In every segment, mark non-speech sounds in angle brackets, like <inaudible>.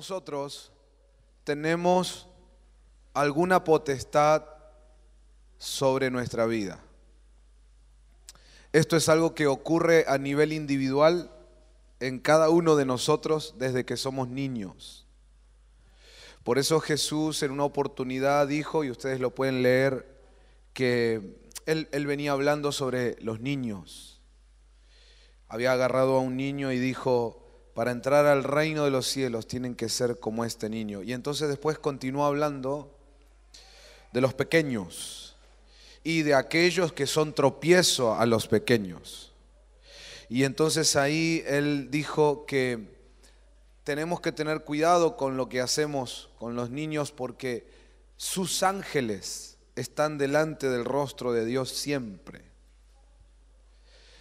nosotros tenemos alguna potestad sobre nuestra vida. Esto es algo que ocurre a nivel individual en cada uno de nosotros desde que somos niños. Por eso Jesús en una oportunidad dijo, y ustedes lo pueden leer, que él, él, venía hablando sobre los niños. Había agarrado a un niño y dijo, para entrar al reino de los cielos tienen que ser como este niño. Y entonces después continúa hablando de los pequeños y de aquellos que son tropiezo a los pequeños. Y entonces ahí él dijo que tenemos que tener cuidado con lo que hacemos con los niños porque sus ángeles están delante del rostro de Dios siempre.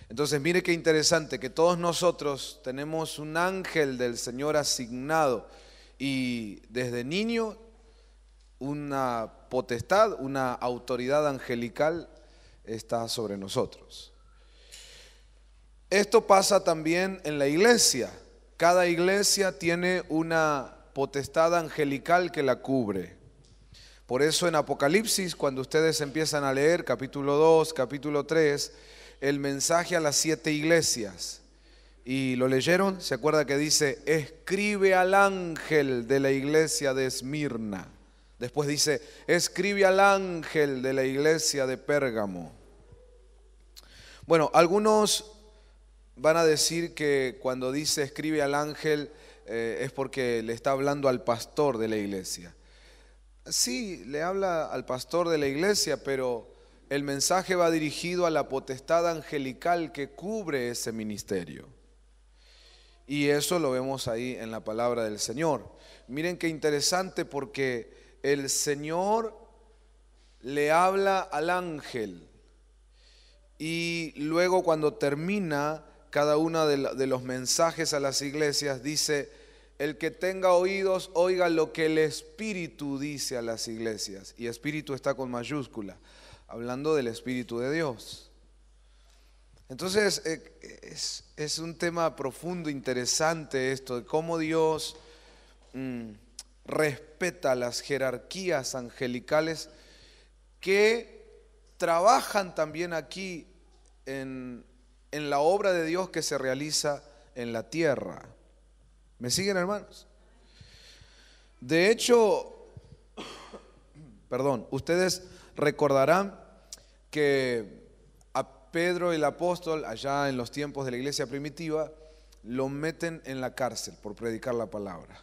Entonces, mire qué interesante que todos nosotros tenemos un ángel del Señor asignado y desde niño una potestad, una autoridad angelical está sobre nosotros. Esto pasa también en la iglesia. Cada iglesia tiene una potestad angelical que la cubre. Por eso en Apocalipsis, cuando ustedes empiezan a leer capítulo 2, capítulo 3, el mensaje a las siete iglesias. Y lo leyeron, se acuerda que dice, escribe al ángel de la iglesia de Esmirna. Después dice, escribe al ángel de la iglesia de Pérgamo. Bueno, algunos van a decir que cuando dice escribe al ángel eh, es porque le está hablando al pastor de la iglesia. Sí, le habla al pastor de la iglesia, pero el mensaje va dirigido a la potestad angelical que cubre ese ministerio. Y eso lo vemos ahí en la palabra del Señor. Miren qué interesante porque el Señor le habla al ángel y luego cuando termina cada uno de los mensajes a las iglesias dice, el que tenga oídos oiga lo que el Espíritu dice a las iglesias. Y Espíritu está con mayúscula hablando del Espíritu de Dios. Entonces, eh, es, un tema profundo, interesante esto, de cómo Dios mm, respeta las jerarquías angelicales que trabajan también aquí en la obra de Dios que se realiza en la tierra. ¿Me siguen, hermanos? De hecho, perdón, ustedes recordarán que a Pedro el apóstol, allá en los tiempos de la iglesia primitiva, lo meten en la cárcel por predicar la palabra.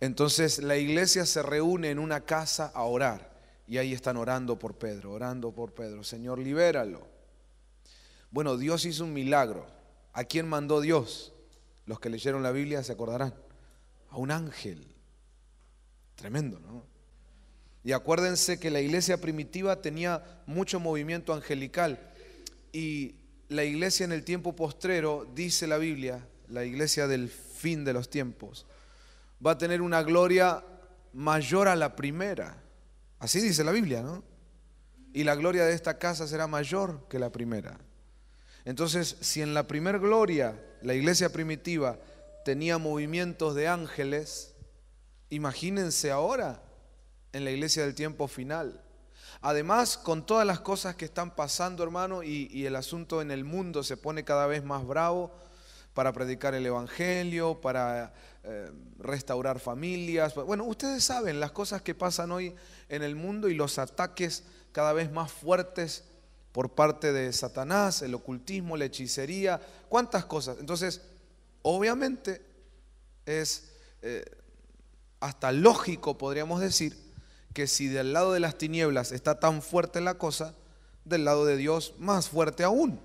Entonces la iglesia se reúne en una casa a orar y ahí están orando por Pedro, orando por Pedro. Señor, libéralo. Bueno, Dios hizo un milagro. ¿A quién mandó Dios? Los que leyeron la Biblia se acordarán. A un ángel. Tremendo, ¿no? Y acuérdense que la iglesia primitiva tenía mucho movimiento angelical. Y la iglesia en el tiempo postrero, dice la Biblia, la iglesia del fin de los tiempos, va a tener una gloria mayor a la primera. Así dice la Biblia, ¿no? Y la gloria de esta casa será mayor que la primera. Entonces, si en la primer gloria la iglesia primitiva tenía movimientos de ángeles, imagínense ahora en la iglesia del tiempo final. Además, con todas las cosas que están pasando, hermano, y, el asunto en el mundo se pone cada vez más bravo para predicar el Evangelio, para eh, restaurar familias. Bueno, ustedes saben las cosas que pasan hoy en el mundo y los ataques cada vez más fuertes por parte de Satanás, el ocultismo, la hechicería, cuántas cosas. Entonces, obviamente es eh, hasta lógico, podríamos decir, que si del lado de las tinieblas está tan fuerte la cosa, del lado de Dios más fuerte aún.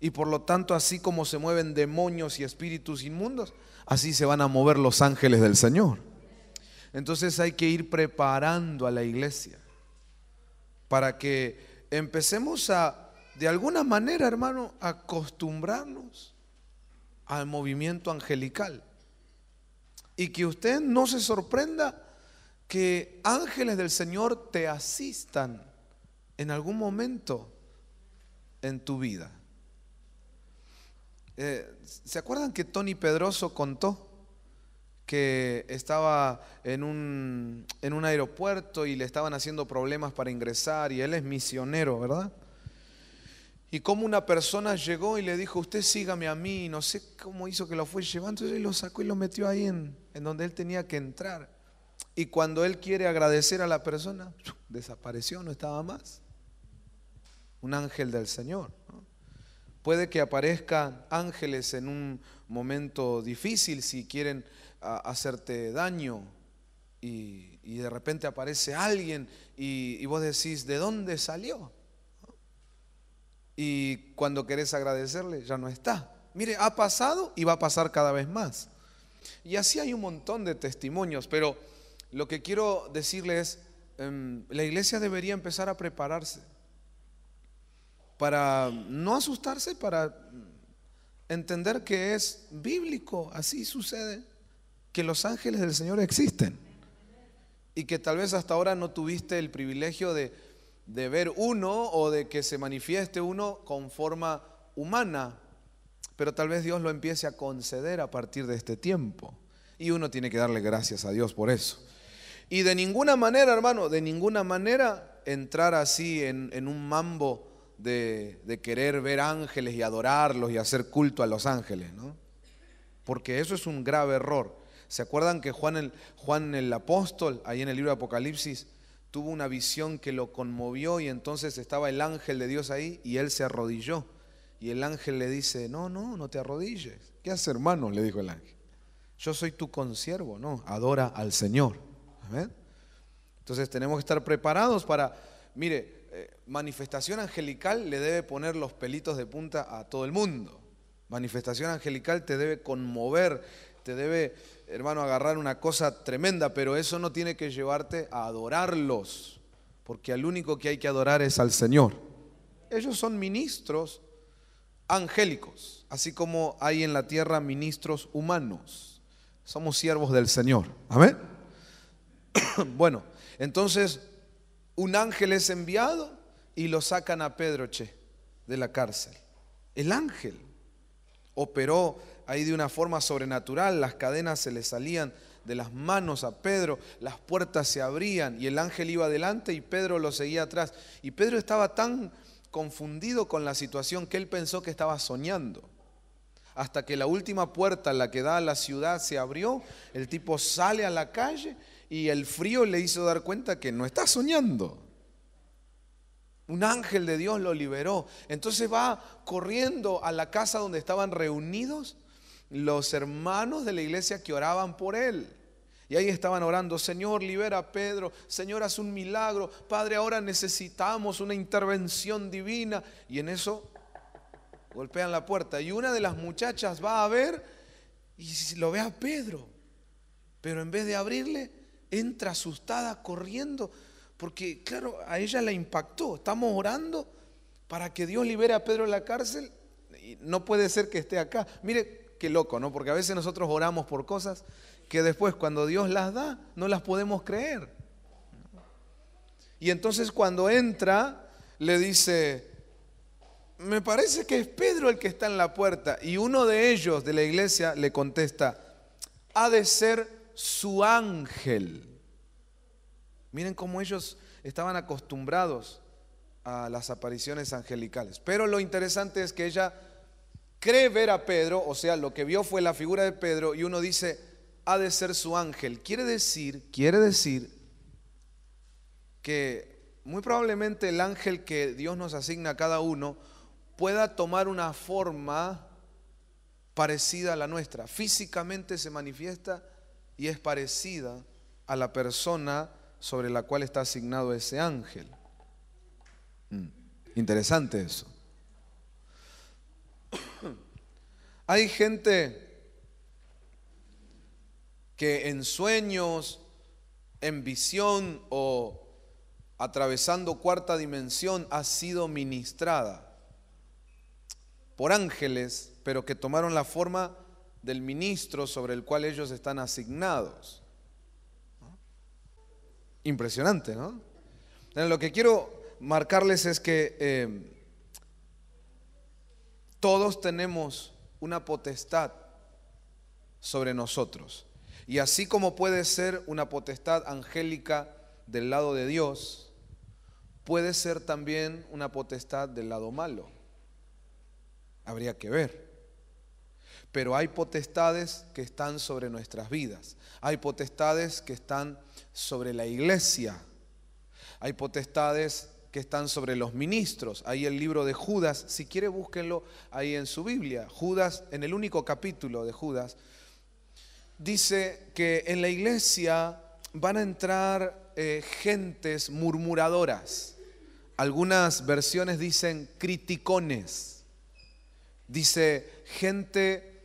Y por lo tanto, así como se mueven demonios y espíritus inmundos, así se van a mover los ángeles del Señor. Entonces hay que ir preparando a la iglesia para que empecemos a, de alguna manera, hermano, acostumbrarnos al movimiento angelical. Y que usted no se sorprenda que ángeles del Señor te asistan en algún momento en tu vida. Eh, ¿Se acuerdan que Tony Pedroso contó que estaba en un, en un aeropuerto y le estaban haciendo problemas para ingresar y él es misionero, ¿verdad? Y como una persona llegó y le dijo, usted sígame a mí, no sé cómo hizo que lo fue llevando, y lo sacó y lo metió ahí en, en donde él tenía que entrar. Y cuando él quiere agradecer a la persona, desapareció, no estaba más. Un ángel del Señor. Puede que aparezcan ángeles en un momento difícil si quieren hacerte daño y, y, de repente aparece alguien y, vos decís, ¿de dónde salió? Y cuando querés agradecerle, ya no está. Mire, ha pasado y va a pasar cada vez más. Y así hay un montón de testimonios, pero lo que quiero decirles es, em, la iglesia debería empezar a prepararse para no asustarse, para entender que es bíblico, así sucede, que los ángeles del Señor existen y que tal vez hasta ahora no tuviste el privilegio de ver uno o de que se manifieste uno con forma humana, pero tal vez Dios lo empiece a conceder a partir de este tiempo. Y uno tiene que darle gracias a Dios por eso. Y de ninguna manera, hermano, de ninguna manera entrar así en, un mambo de, querer ver ángeles y adorarlos y hacer culto a los ángeles, ¿no? Porque eso es un grave error. ¿Se acuerdan que Juan el, Juan el apóstol, ahí en el libro de Apocalipsis, tuvo una visión que lo conmovió y entonces estaba el ángel de Dios ahí y él se arrodilló? Y el ángel le dice, no, no, no te arrodilles. ¿Qué haces, hermano? Le dijo el ángel. Yo soy tu consiervo, no, adora al Señor. Entonces tenemos que estar preparados para, mire, eh, manifestación angelical le debe poner los pelitos de punta a todo el mundo. Manifestación angelical te debe conmover, te debe, hermano, agarrar una cosa tremenda, pero eso no tiene que llevarte a adorarlos, porque al único que hay que adorar es al Señor. Ellos son ministros angélicos, así como hay en la tierra ministros humanos. Somos siervos del Señor. Amén. <coughs> bueno, entonces un ángel es enviado y lo sacan a Pedro, che, de la cárcel. El ángel operó ahí de una forma sobrenatural, las cadenas se le salían de las manos a Pedro, las puertas se abrían y el ángel iba adelante y Pedro lo seguía atrás. Y Pedro estaba tan confundido con la situación que él pensó que estaba soñando. Hasta que la última puerta, la que da a la ciudad, se abrió, el tipo sale a la calle y el frío le hizo dar cuenta que no está soñando. Un ángel de Dios lo liberó. Entonces va corriendo a la casa donde estaban reunidos los hermanos de la iglesia que oraban por él. Y ahí estaban orando, Señor, libera a Pedro, Señor, haz un milagro, Padre, ahora necesitamos una intervención divina. Y en eso golpean la puerta. Y una de las muchachas va a ver y lo ve a Pedro. Pero en vez de abrirle, entra asustada corriendo, porque claro, a ella la impactó. Estamos orando para que Dios libere a Pedro de la cárcel y no puede ser que esté acá. Mire, qué loco, ¿no? Porque a veces nosotros oramos por cosas que después cuando Dios las da, no las podemos creer. Y entonces cuando entra, le dice, me parece que es Pedro el que está en la puerta. Y uno de ellos de la iglesia le contesta, ha de ser su ángel. Miren cómo ellos estaban acostumbrados a las apariciones angelicales. Pero lo interesante es que ella cree ver a Pedro, o sea, lo que vio fue la figura de Pedro y uno dice, ha de ser su ángel. Quiere decir, quiere decir que muy probablemente el ángel que Dios nos asigna a cada uno pueda tomar una forma parecida a la nuestra. Físicamente se manifiesta y es parecida a la persona sobre la cual está asignado ese ángel. Mm, interesante eso. Hay gente que en sueños, en visión o atravesando cuarta dimensión ha sido ministrada por ángeles, pero que tomaron la forma del ministro sobre el cual ellos están asignados impresionante, ¿no? lo que quiero marcarles es que eh, todos tenemos una potestad sobre nosotros. Y así como puede ser una potestad angélica del lado de Dios, puede ser también una potestad del lado malo. Habría que ver. Pero hay potestades que están sobre nuestras vidas. Hay potestades que están sobre la iglesia. Hay potestades que están sobre los ministros. Hay el libro de Judas, si quiere búsquenlo ahí en su Biblia. Judas, en el único capítulo de Judas, dice que en la iglesia van a entrar eh, gentes murmuradoras. Algunas versiones dicen criticones. Dice gente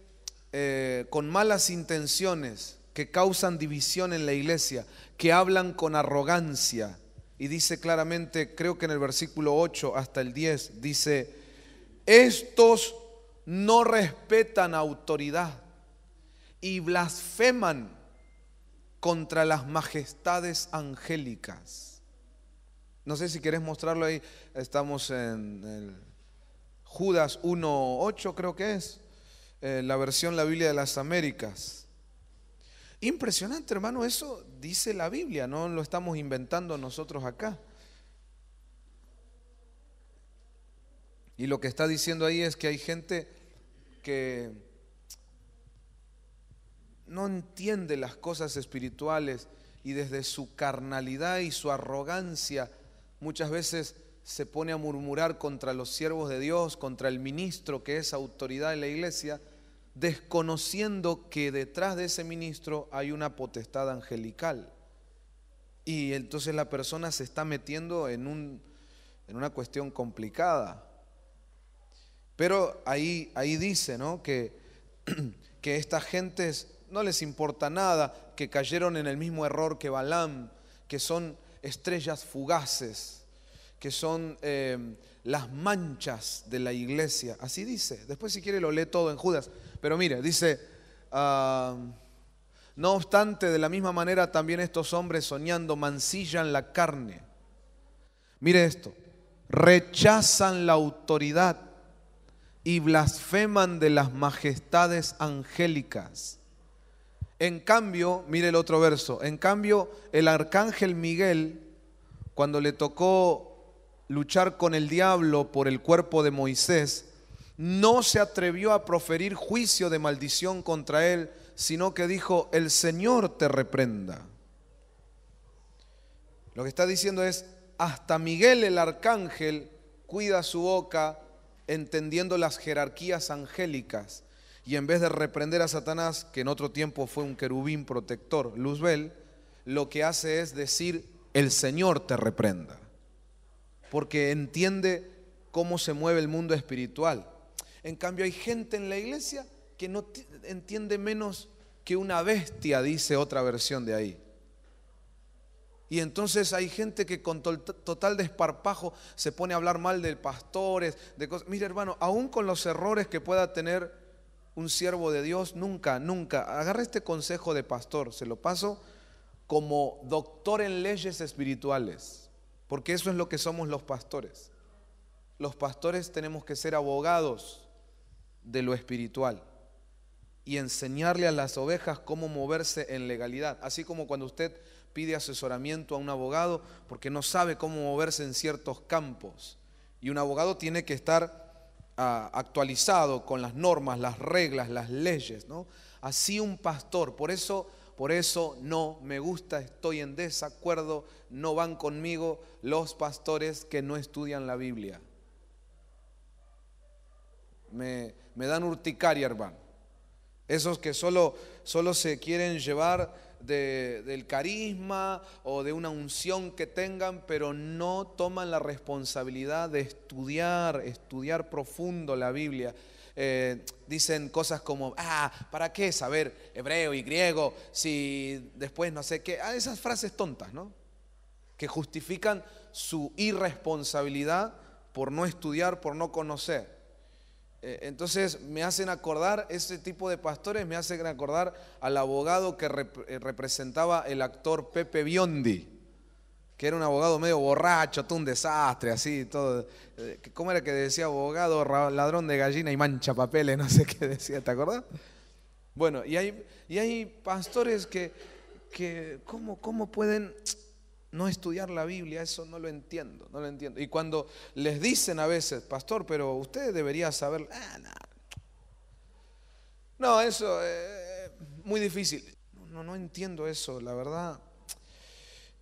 eh, con malas intenciones que causan división en la iglesia que hablan con arrogancia. Y dice claramente, creo que en el versículo 8 hasta el 10, dice, estos no respetan autoridad y blasfeman contra las majestades angélicas. No sé si querés mostrarlo ahí, estamos en Judas 1.8 creo que es, eh, la versión La Biblia de las Américas. Impresionante, hermano, eso dice la Biblia, no lo estamos inventando nosotros acá. Y lo que está diciendo ahí es que hay gente que no entiende las cosas espirituales y desde su carnalidad y su arrogancia muchas veces se pone a murmurar contra los siervos de Dios, contra el ministro que es autoridad en la iglesia desconociendo que detrás de ese ministro hay una potestad angelical. Y entonces la persona se está metiendo en, un, en una cuestión complicada. Pero ahí, ahí dice que, <clears throat> que estas gentes no les importa nada, que cayeron en el mismo error que Balaam, que son estrellas fugaces, que son eh, las manchas de la iglesia. Así dice. Después si quiere lo lee todo en Judas. Pero mire, dice, ah, no obstante, de la misma manera también estos hombres soñando mancillan la carne. Mire esto, rechazan la autoridad y blasfeman de las majestades angélicas. En cambio, mire el otro verso, en cambio el arcángel Miguel, cuando le tocó luchar con el diablo por el cuerpo de Moisés, no se atrevió a proferir juicio de maldición contra él, sino que dijo, el Señor te reprenda. Lo que está diciendo es, hasta Miguel el arcángel cuida su boca entendiendo las jerarquías angélicas. Y en vez de reprender a Satanás, que en otro tiempo fue un querubín protector, Luzbel, lo que hace es decir, el Señor te reprenda. Porque entiende cómo se mueve el mundo espiritual. En cambio hay gente en la iglesia que no entiende menos que una bestia, dice otra versión de ahí. Y entonces hay gente que con total desparpajo se pone a hablar mal de pastores, de cosas. Mire, hermano, aún con los errores que pueda tener un siervo de Dios, nunca, nunca, agarra este consejo de pastor, se lo paso como doctor en leyes espirituales, porque eso es lo que somos los pastores. Los pastores tenemos que ser abogados de lo espiritual y enseñarle a las ovejas cómo moverse en legalidad. Así como cuando usted pide asesoramiento a un abogado porque no sabe cómo moverse en ciertos campos. Y un abogado tiene que estar ah, actualizado con las normas, las reglas, las leyes. ¿no? Así un pastor. Por eso, por eso no me gusta, estoy en desacuerdo, no van conmigo los pastores que no estudian la Biblia. Me, me dan urticaria, hermano. Esos que solo, solo se quieren llevar del carisma o de una unción que tengan, pero no toman la responsabilidad de estudiar, estudiar profundo la Biblia. Eh, dicen cosas como, ah, ¿para qué saber hebreo y griego si después no sé qué? Ah, esas frases tontas, ¿no? Que justifican su irresponsabilidad por no estudiar, por no conocer. Eh, entonces me hacen acordar, ese tipo de pastores me hacen acordar al abogado que eh, representaba el actor Pepe Biondi, que era un abogado medio borracho, todo un desastre, así, todo. Eh, ¿Cómo era que decía abogado, ladrón de gallina y mancha papeles? <laughs> No sé qué decía, ¿te acordás? Bueno, y hay, y hay pastores que, ¿cómo, ¿cómo pueden no estudiar la Biblia, eso no lo entiendo, no lo entiendo. Y cuando les dicen a veces, pastor, pero usted debería saber, ah, no. eso es eh, muy difícil. No, no entiendo eso, la verdad.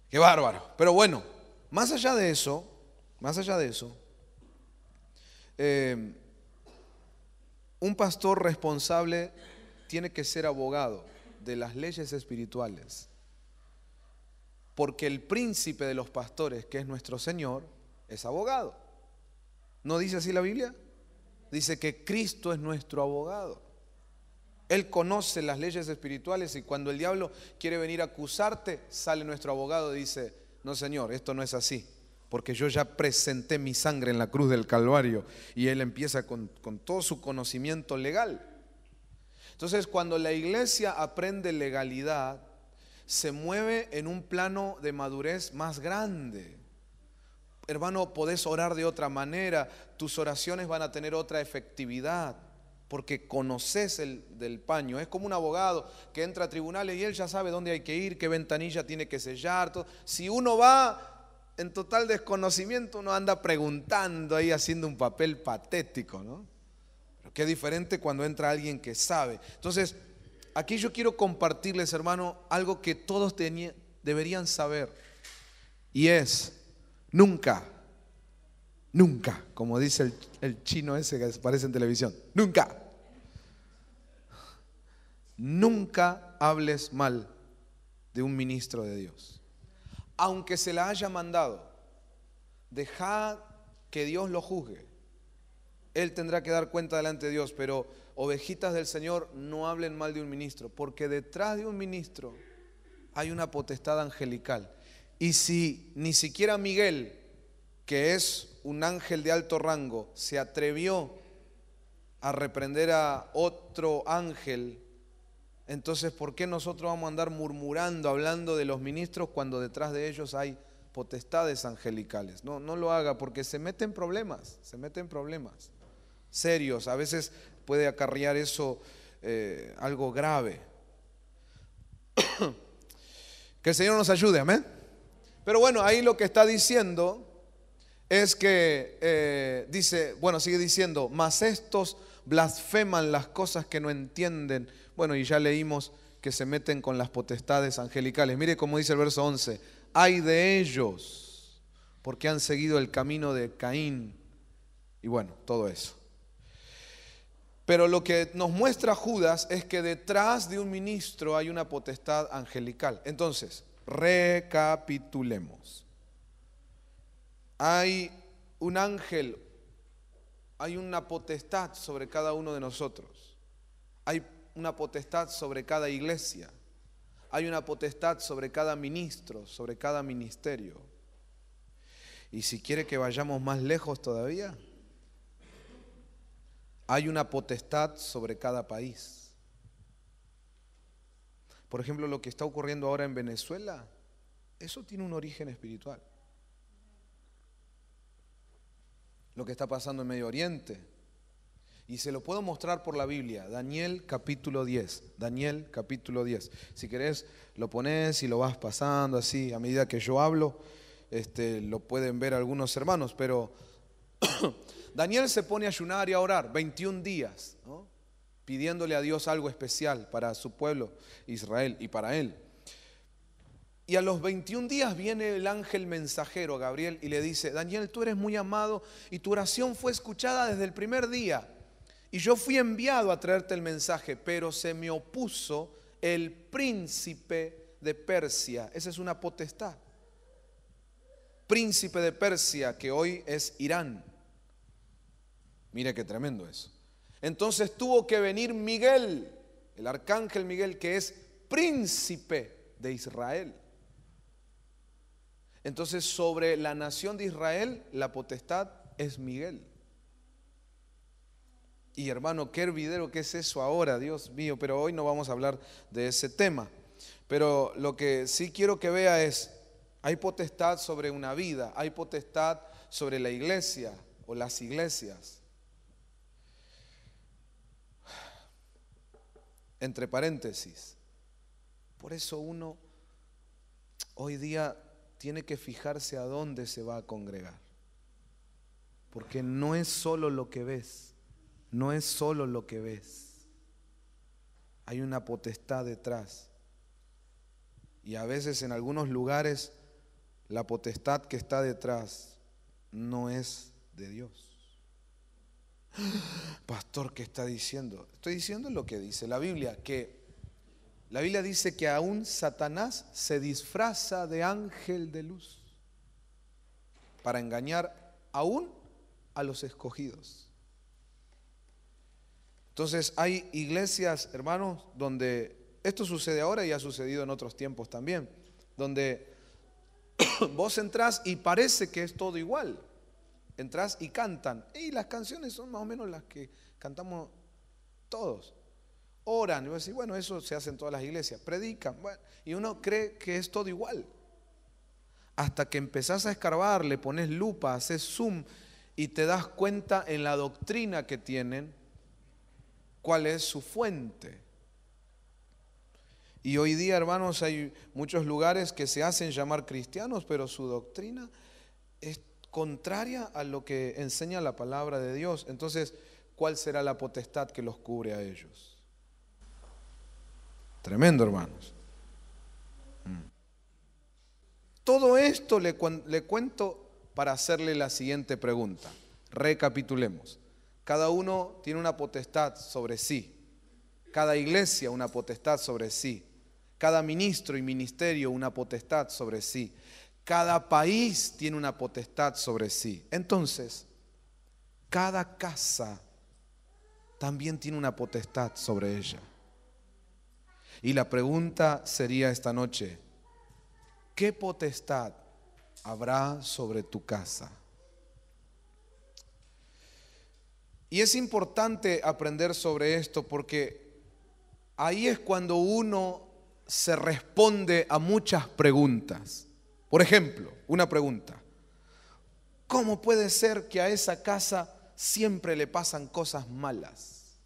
Qué bárbaro. Pero bueno, más allá de eso, más allá de eso, eh, un pastor responsable tiene que ser abogado de las leyes espirituales porque el príncipe de los pastores, que es nuestro Señor, es abogado. ¿No dice así la Biblia? Dice que Cristo es nuestro abogado. Él conoce las leyes espirituales y cuando el diablo quiere venir a acusarte, sale nuestro abogado y dice, no Señor, esto no es así, porque yo ya presenté mi sangre en la cruz del Calvario y Él empieza con, con todo su conocimiento legal. Entonces, cuando la iglesia aprende legalidad, se mueve en un plano de madurez más grande. Hermano, podés orar de otra manera, tus oraciones van a tener otra efectividad, porque conoces el del paño. Es como un abogado que entra a tribunales y él ya sabe dónde hay que ir, qué ventanilla tiene que sellar. Todo. Si uno va en total desconocimiento, uno anda preguntando ahí haciendo un papel patético, ¿no? Pero qué diferente cuando entra alguien que sabe. Entonces, Aquí yo quiero compartirles, hermano, algo que todos deberían saber. Y es, nunca, nunca, como dice el, chino ese que aparece en televisión, nunca, nunca hables mal de un ministro de Dios. Aunque se la haya mandado, deja que Dios lo juzgue. Él tendrá que dar cuenta delante de Dios, pero ovejitas del Señor, no hablen mal de un ministro, porque detrás de un ministro hay una potestad angelical. Y si ni siquiera Miguel, que es un ángel de alto rango, se atrevió a reprender a otro ángel, entonces ¿por qué nosotros vamos a andar murmurando, hablando de los ministros cuando detrás de ellos hay potestades angelicales? No, no lo haga porque se meten problemas, se meten problemas serios. A veces puede acarrear eso eh, algo grave. <coughs> que el Señor nos ayude, amén. Pero bueno, ahí lo que está diciendo es que eh, dice, bueno, sigue diciendo, mas estos blasfeman las cosas que no entienden. Bueno, y ya leímos que se meten con las potestades angelicales. Mire cómo dice el verso 11, hay de ellos porque han seguido el camino de Caín. Y bueno, todo eso. Pero lo que nos muestra Judas es que detrás de un ministro hay una potestad angelical. Entonces, recapitulemos. Hay un ángel, hay una potestad sobre cada uno de nosotros. Hay una potestad sobre cada iglesia. Hay una potestad sobre cada ministro, sobre cada ministerio. Y si quiere que vayamos más lejos todavía, hay una potestad sobre cada país. Por ejemplo, lo que está ocurriendo ahora en Venezuela, eso tiene un origen espiritual. Lo que está pasando en Medio Oriente. Y se lo puedo mostrar por la Biblia. Daniel capítulo 10. Daniel capítulo 10. Si querés, lo pones y lo vas pasando así a medida que yo hablo. Este, lo pueden ver algunos hermanos, pero Daniel se pone a ayunar y a orar 21 días, pidiéndole a Dios algo especial para su pueblo Israel y para él. Y a los 21 días viene el ángel mensajero Gabriel y le dice, Daniel, tú eres muy amado y tu oración fue escuchada desde el primer día. Y yo fui enviado a traerte el mensaje, pero se me opuso el príncipe de Persia. Esa es una potestad. Príncipe de Persia, que hoy es Irán Mire qué tremendo eso. Entonces tuvo que venir Miguel, el arcángel Miguel, que es príncipe de Israel. Entonces sobre la nación de Israel la potestad es Miguel. Y hermano, qué hervidero que es eso ahora, Dios mío, pero hoy no vamos a hablar de ese tema. Pero lo que sí quiero que vea es, hay potestad sobre una vida, hay potestad sobre la iglesia o las iglesias. entre paréntesis. Por eso uno hoy día tiene que fijarse a dónde se va a congregar. Porque no es solo lo que ves, no es solo lo que ves. Hay una potestad detrás. Y a veces en algunos lugares la potestad que está detrás no es de Dios. Pastor, ¿qué está diciendo? Estoy diciendo lo que dice la Biblia, que la Biblia dice que aún Satanás se disfraza de ángel de luz para engañar aún a los escogidos. Entonces hay iglesias, hermanos, donde esto sucede ahora y ha sucedido en otros tiempos también, donde <coughs> vos entrás y parece que es todo igual entras y cantan. Y las canciones son más o menos las que cantamos todos. Oran, y vos decís, bueno, eso se hace en todas las iglesias. Predican, y uno cree que es todo igual. Hasta que empezás a escarbar, le pones lupa, haces zoom y te das cuenta en la doctrina que tienen cuál es su fuente. Y hoy día, hermanos, hay muchos lugares que se hacen llamar cristianos, pero su doctrina contraria a lo que enseña la palabra de Dios. Entonces, ¿cuál será la potestad que los cubre a ellos? Tremendo, hermanos. Mm. Todo esto le, cuento para hacerle la siguiente pregunta. Recapitulemos. Cada uno tiene una potestad sobre sí. Cada iglesia una potestad sobre sí. Cada ministro y ministerio una potestad sobre sí. Cada país tiene una potestad sobre sí. Entonces, cada casa también tiene una potestad sobre ella. Y la pregunta sería esta noche, ¿qué potestad habrá sobre tu casa? Y es importante aprender sobre esto porque ahí es cuando uno se responde a muchas preguntas. Por ejemplo, una pregunta. ¿Cómo puede ser que a esa casa siempre le pasan cosas malas?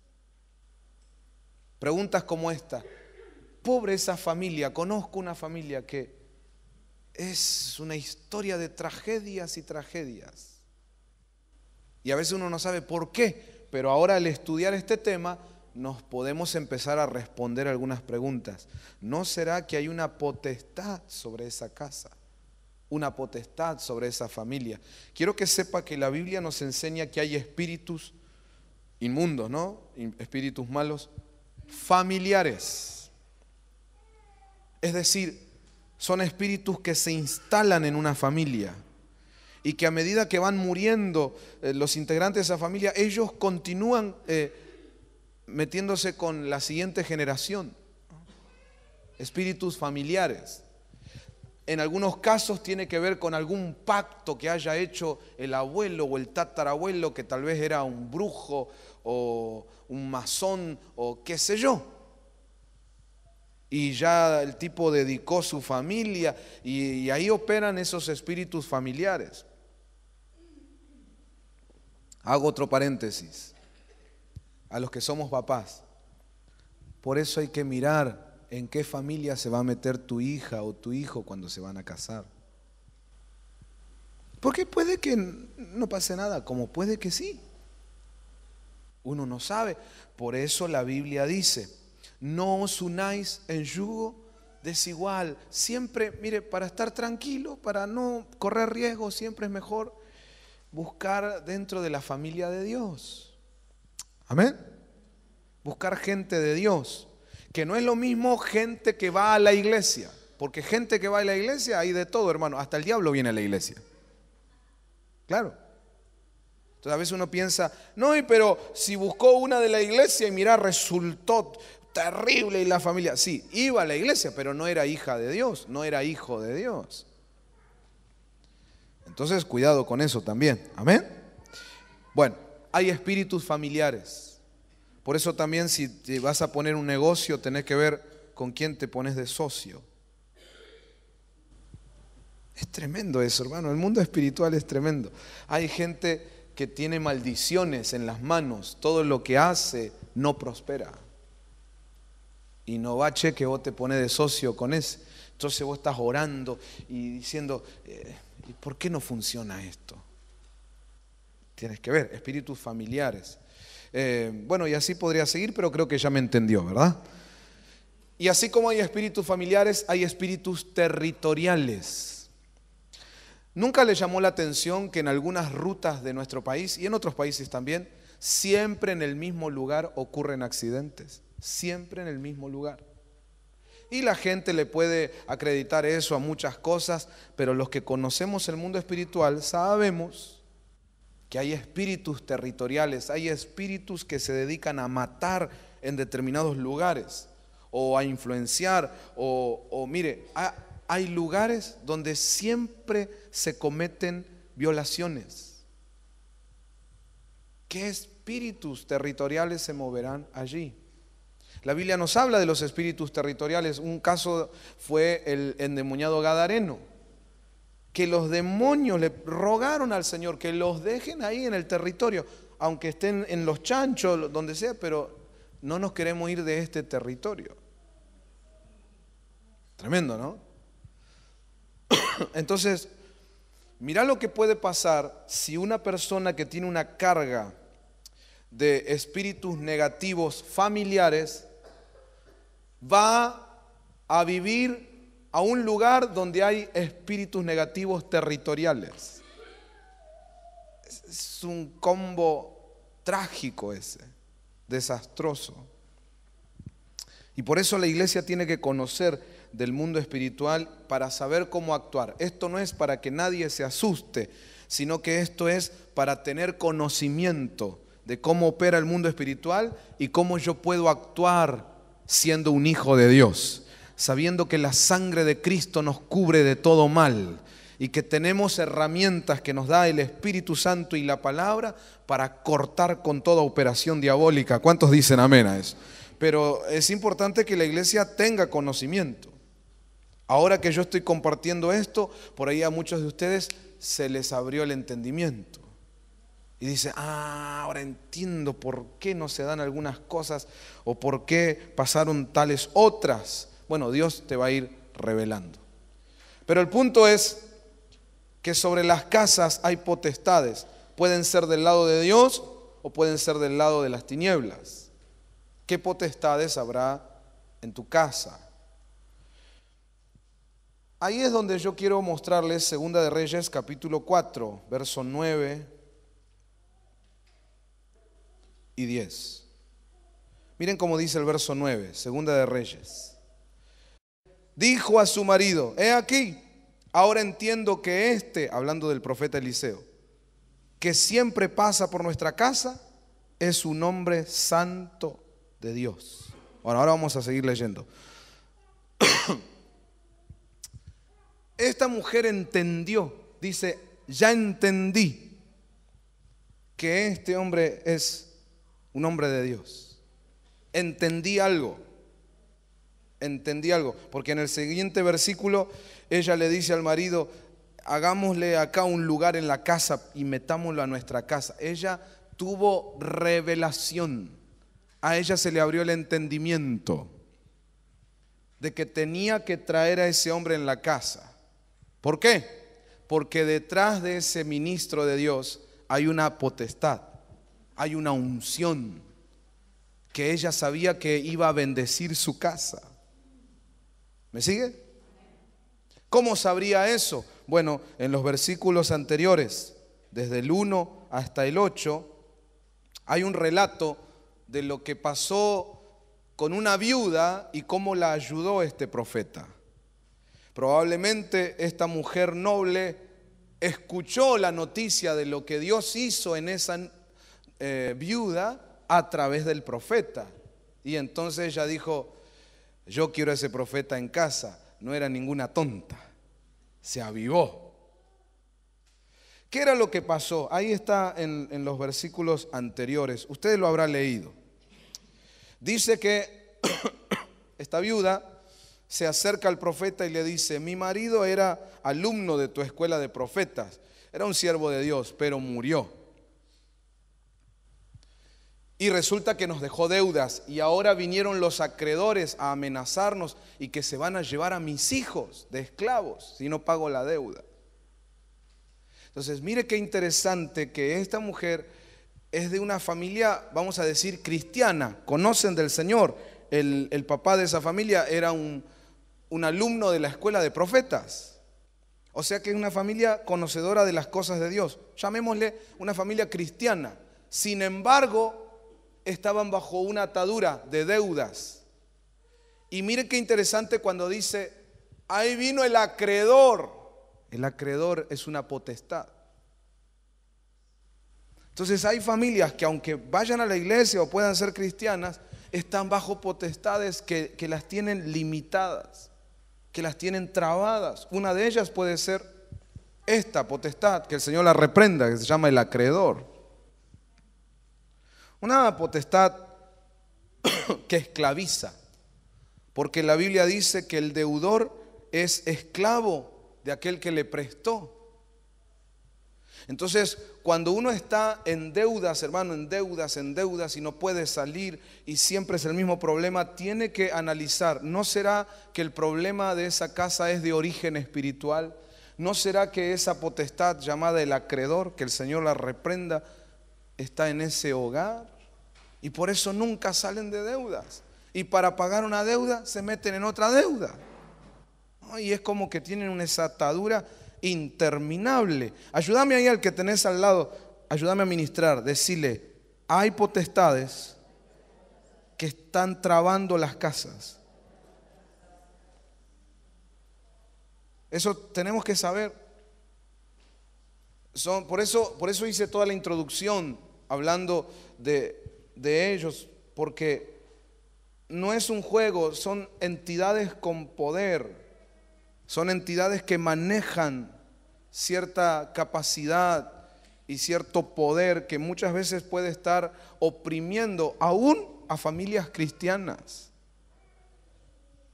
Preguntas como esta. Pobre esa familia, conozco una familia que es una historia de tragedias y tragedias. Y a veces uno no sabe por qué, pero ahora al estudiar este tema nos podemos empezar a responder algunas preguntas. ¿No será que hay una potestad sobre esa casa? una potestad sobre esa familia. Quiero que sepa que la Biblia nos enseña que hay espíritus inmundos, ¿no? Espíritus malos, familiares. Es decir, son espíritus que se instalan en una familia y que a medida que van muriendo eh, los integrantes de esa familia, ellos continúan eh, metiéndose con la siguiente generación. Espíritus familiares en algunos casos tiene que ver con algún pacto que haya hecho el abuelo o el tatarabuelo, que tal vez era un brujo o un masón o qué sé yo. Y ya el tipo dedicó su familia y, y ahí operan esos espíritus familiares. Hago otro paréntesis. A los que somos papás. Por eso hay que mirar en qué familia se va a meter tu hija o tu hijo cuando se van a casar. Porque puede que no pase nada, como puede que sí. Uno no sabe. Por eso la Biblia dice, no os unáis en yugo desigual. Siempre, mire, para estar tranquilo, para no correr riesgo, siempre es mejor buscar dentro de la familia de Dios. Amén. Buscar gente de Dios. Que no es lo mismo gente que va a la iglesia. Porque gente que va a la iglesia hay de todo, hermano. Hasta el diablo viene a la iglesia. Claro. Entonces a veces uno piensa, no, pero si buscó una de la iglesia y mira, resultó terrible y la familia. Sí, iba a la iglesia, pero no era hija de Dios, no era hijo de Dios. Entonces, cuidado con eso también. Amén. Bueno, hay espíritus familiares. Por eso también si te vas a poner un negocio, tenés que ver con quién te pones de socio. Es tremendo eso, hermano. El mundo espiritual es tremendo. Hay gente que tiene maldiciones en las manos. Todo lo que hace no prospera. Y no va cheque, vos te pones de socio con ese. Entonces vos estás orando y diciendo, eh, ¿por qué no funciona esto? Tienes que ver, espíritus familiares. Eh, bueno, y así podría seguir, pero creo que ya me entendió, ¿verdad? Y así como hay espíritus familiares, hay espíritus territoriales. Nunca le llamó la atención que en algunas rutas de nuestro país y en otros países también, siempre en el mismo lugar ocurren accidentes, siempre en el mismo lugar. Y la gente le puede acreditar eso a muchas cosas, pero los que conocemos el mundo espiritual sabemos que hay espíritus territoriales, hay espíritus que se dedican a matar en determinados lugares o a influenciar, o, mire, hay lugares donde siempre se cometen violaciones. ¿Qué espíritus territoriales se moverán allí? La Biblia nos habla de los espíritus territoriales. Un caso fue el endemoniado Gadareno que los demonios le rogaron al Señor que los dejen ahí en el territorio, aunque estén en los chanchos, donde sea, pero no nos queremos ir de este territorio. Tremendo, ¿no? <coughs> Entonces, mirá lo que puede pasar si una persona que tiene una carga de espíritus negativos familiares va a vivir a un lugar donde hay espíritus negativos territoriales. Es un combo trágico ese, desastroso. Y por eso la iglesia tiene que conocer del mundo espiritual para saber cómo actuar. Esto no es para que nadie se asuste, sino que esto es para tener conocimiento de cómo opera el mundo espiritual y cómo yo puedo actuar siendo un hijo de Dios sabiendo que la sangre de Cristo nos cubre de todo mal y que tenemos herramientas que nos da el Espíritu Santo y la palabra para cortar con toda operación diabólica. ¿Cuántos dicen amén a eso? Pero es importante que la iglesia tenga conocimiento. Ahora que yo estoy compartiendo esto, por ahí a muchos de ustedes se les abrió el entendimiento. Y dice, ah, ahora entiendo por qué no se dan algunas cosas o por qué pasaron tales otras bueno, Dios te va a ir revelando. Pero el punto es que sobre las casas hay potestades. Pueden ser del lado de Dios o pueden ser del lado de las tinieblas. ¿Qué potestades habrá en tu casa? Ahí es donde yo quiero mostrarles Segunda de Reyes capítulo 4, verso 9 y 10. Miren cómo dice el verso 9, Segunda de Reyes dijo a su marido, he aquí, ahora entiendo que este, hablando del profeta Eliseo, que siempre pasa por nuestra casa, es un hombre santo de Dios. Bueno, ahora vamos a seguir leyendo. <coughs> Esta mujer entendió, dice, ya entendí que este hombre es un hombre de Dios. Entendí algo entendí algo, porque en el siguiente versículo ella le dice al marido, hagámosle acá un lugar en la casa y metámoslo a nuestra casa. Ella tuvo revelación, a ella se le abrió el entendimiento de que tenía que traer a ese hombre en la casa. ¿Por qué? Porque detrás de ese ministro de Dios hay una potestad, hay una unción que ella sabía que iba a bendecir su casa. ¿Me sigue? ¿Cómo sabría eso? Bueno, en los versículos anteriores, desde el 1 hasta el 8, hay un relato de lo que pasó con una viuda y cómo la ayudó este profeta. Probablemente esta mujer noble escuchó la noticia de lo que Dios hizo en esa eh, viuda a través del profeta. Y entonces ella dijo, yo quiero a ese profeta en casa. No era ninguna tonta. Se avivó. ¿Qué era lo que pasó? Ahí está en, los versículos anteriores. Ustedes lo habrán leído. Dice que <coughs> esta viuda se acerca al profeta y le dice, mi marido era alumno de tu escuela de profetas, era un siervo de Dios, pero murió. Y resulta que nos dejó deudas y ahora vinieron los acreedores a amenazarnos y que se van a llevar a mis hijos de esclavos si no pago la deuda. Entonces, mire qué interesante que esta mujer es de una familia, vamos a decir, cristiana, conocen del Señor. El, papá de esa familia era un alumno de la escuela de profetas. O sea que es una familia conocedora de las cosas de Dios. Llamémosle una familia cristiana. Sin embargo, estaban bajo una atadura de deudas. Y miren qué interesante cuando dice, ahí vino el acreedor. El acreedor es una potestad. Entonces hay familias que aunque vayan a la iglesia o puedan ser cristianas, están bajo potestades que, que las tienen limitadas, que las tienen trabadas. Una de ellas puede ser esta potestad, que el Señor la reprenda, que se llama el acreedor. Una potestad <coughs> que esclaviza, porque la Biblia dice que el deudor es esclavo de aquel que le prestó. Entonces, cuando uno está en deudas, hermano, en deudas, en deudas y no puede salir y siempre es el mismo problema, tiene que analizar, ¿no será que el problema de esa casa es de origen espiritual? ¿No será que esa potestad llamada el acreedor, que el Señor la reprenda, está en ese hogar y por eso nunca salen de deudas. Y para pagar una deuda se meten en otra deuda. Y es como que tienen una atadura interminable. Ayúdame ahí al que tenés al lado, ayúdame a ministrar, decirle, hay potestades que están trabando las casas. Eso tenemos que saber. Son, por, eso, por eso hice toda la introducción hablando de, ellos, porque no es un juego, son entidades con poder, son entidades que manejan cierta capacidad y cierto poder que muchas veces puede estar oprimiendo aún a familias cristianas.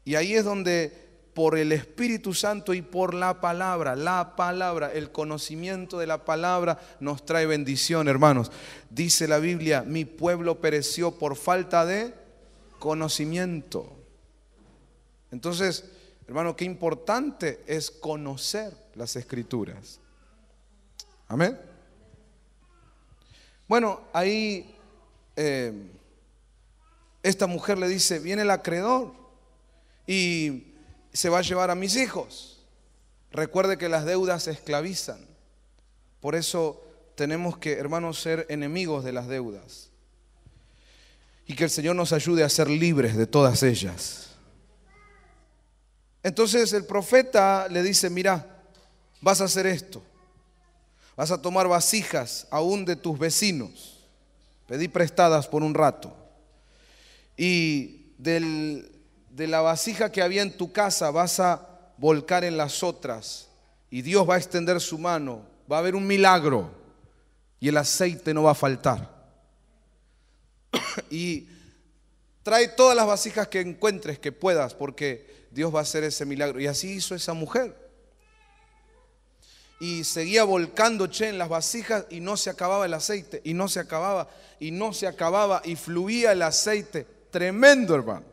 Y ahí es donde por el Espíritu Santo y por la palabra. La palabra, el conocimiento de la palabra nos trae bendición, hermanos. Dice la Biblia, mi pueblo pereció por falta de conocimiento. Entonces, hermano, qué importante es conocer las escrituras. Amén. Bueno, ahí eh, esta mujer le dice, viene el acreedor y se va a llevar a mis hijos. Recuerde que las deudas se esclavizan. Por eso tenemos que, hermanos, ser enemigos de las deudas. Y que el Señor nos ayude a ser libres de todas ellas. Entonces el profeta le dice, mira, vas a hacer esto. Vas a tomar vasijas aún de tus vecinos. Pedí prestadas por un rato. Y del de la vasija que había en tu casa vas a volcar en las otras y Dios va a extender su mano, va a haber un milagro y el aceite no va a faltar. <coughs> y trae todas las vasijas que encuentres, que puedas, porque Dios va a hacer ese milagro. Y así hizo esa mujer. Y seguía volcando che en las vasijas y no se acababa el aceite, y no se acababa, y no se acababa, y fluía el aceite. Tremendo, hermano.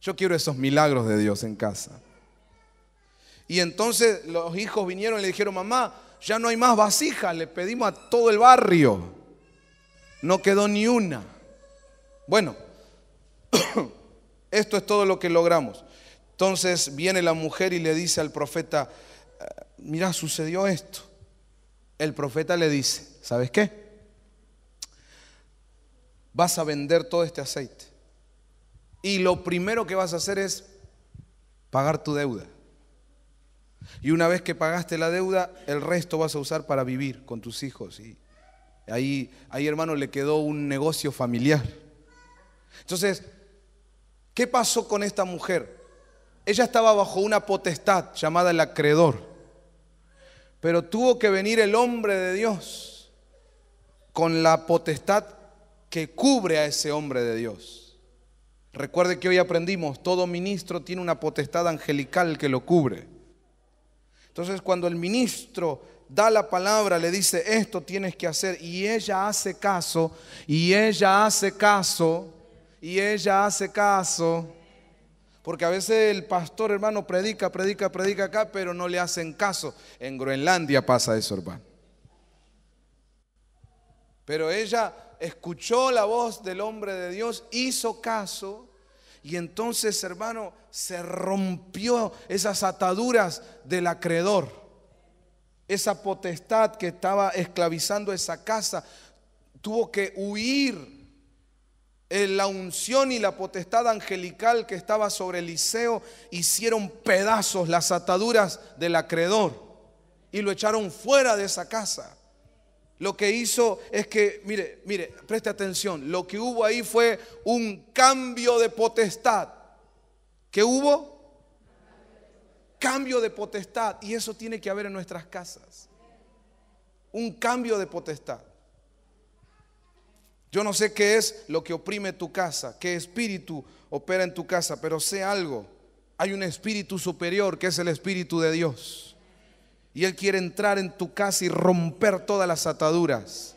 Yo quiero esos milagros de Dios en casa. Y entonces los hijos vinieron y le dijeron, mamá, ya no hay más vasijas, le pedimos a todo el barrio. No quedó ni una. Bueno, <coughs> esto es todo lo que logramos. Entonces viene la mujer y le dice al profeta, eh, mira, sucedió esto. El profeta le dice, ¿sabes qué? Vas a vender todo este aceite y lo primero que vas a hacer es pagar tu deuda. Y una vez que pagaste la deuda, el resto vas a usar para vivir con tus hijos. Y ahí, ahí hermano, le quedó un negocio familiar. Entonces, ¿qué pasó con esta mujer? Ella estaba bajo una potestad llamada el acreedor. Pero tuvo que venir el hombre de Dios con la potestad que cubre a ese hombre de Dios. Recuerde que hoy aprendimos, todo ministro tiene una potestad angelical que lo cubre. Entonces cuando el ministro da la palabra, le dice, esto tienes que hacer, y ella hace caso, y ella hace caso, y ella hace caso. Porque a veces el pastor hermano predica, predica, predica acá, pero no le hacen caso. En Groenlandia pasa eso, hermano. Pero ella escuchó la voz del hombre de Dios, hizo caso. Y entonces, hermano, se rompió esas ataduras del acreedor. Esa potestad que estaba esclavizando esa casa tuvo que huir. En eh, la unción y la potestad angelical que estaba sobre Eliseo hicieron pedazos las ataduras del acreedor y lo echaron fuera de esa casa. Lo que hizo es que, mire, mire, preste atención, lo que hubo ahí fue un cambio de potestad. ¿Qué hubo? Cambio de potestad. Y eso tiene que haber en nuestras casas. Un cambio de potestad. Yo no sé qué es lo que oprime tu casa, qué espíritu opera en tu casa, pero sé algo. Hay un espíritu superior que es el espíritu de Dios. Y Él quiere entrar en tu casa y romper todas las ataduras.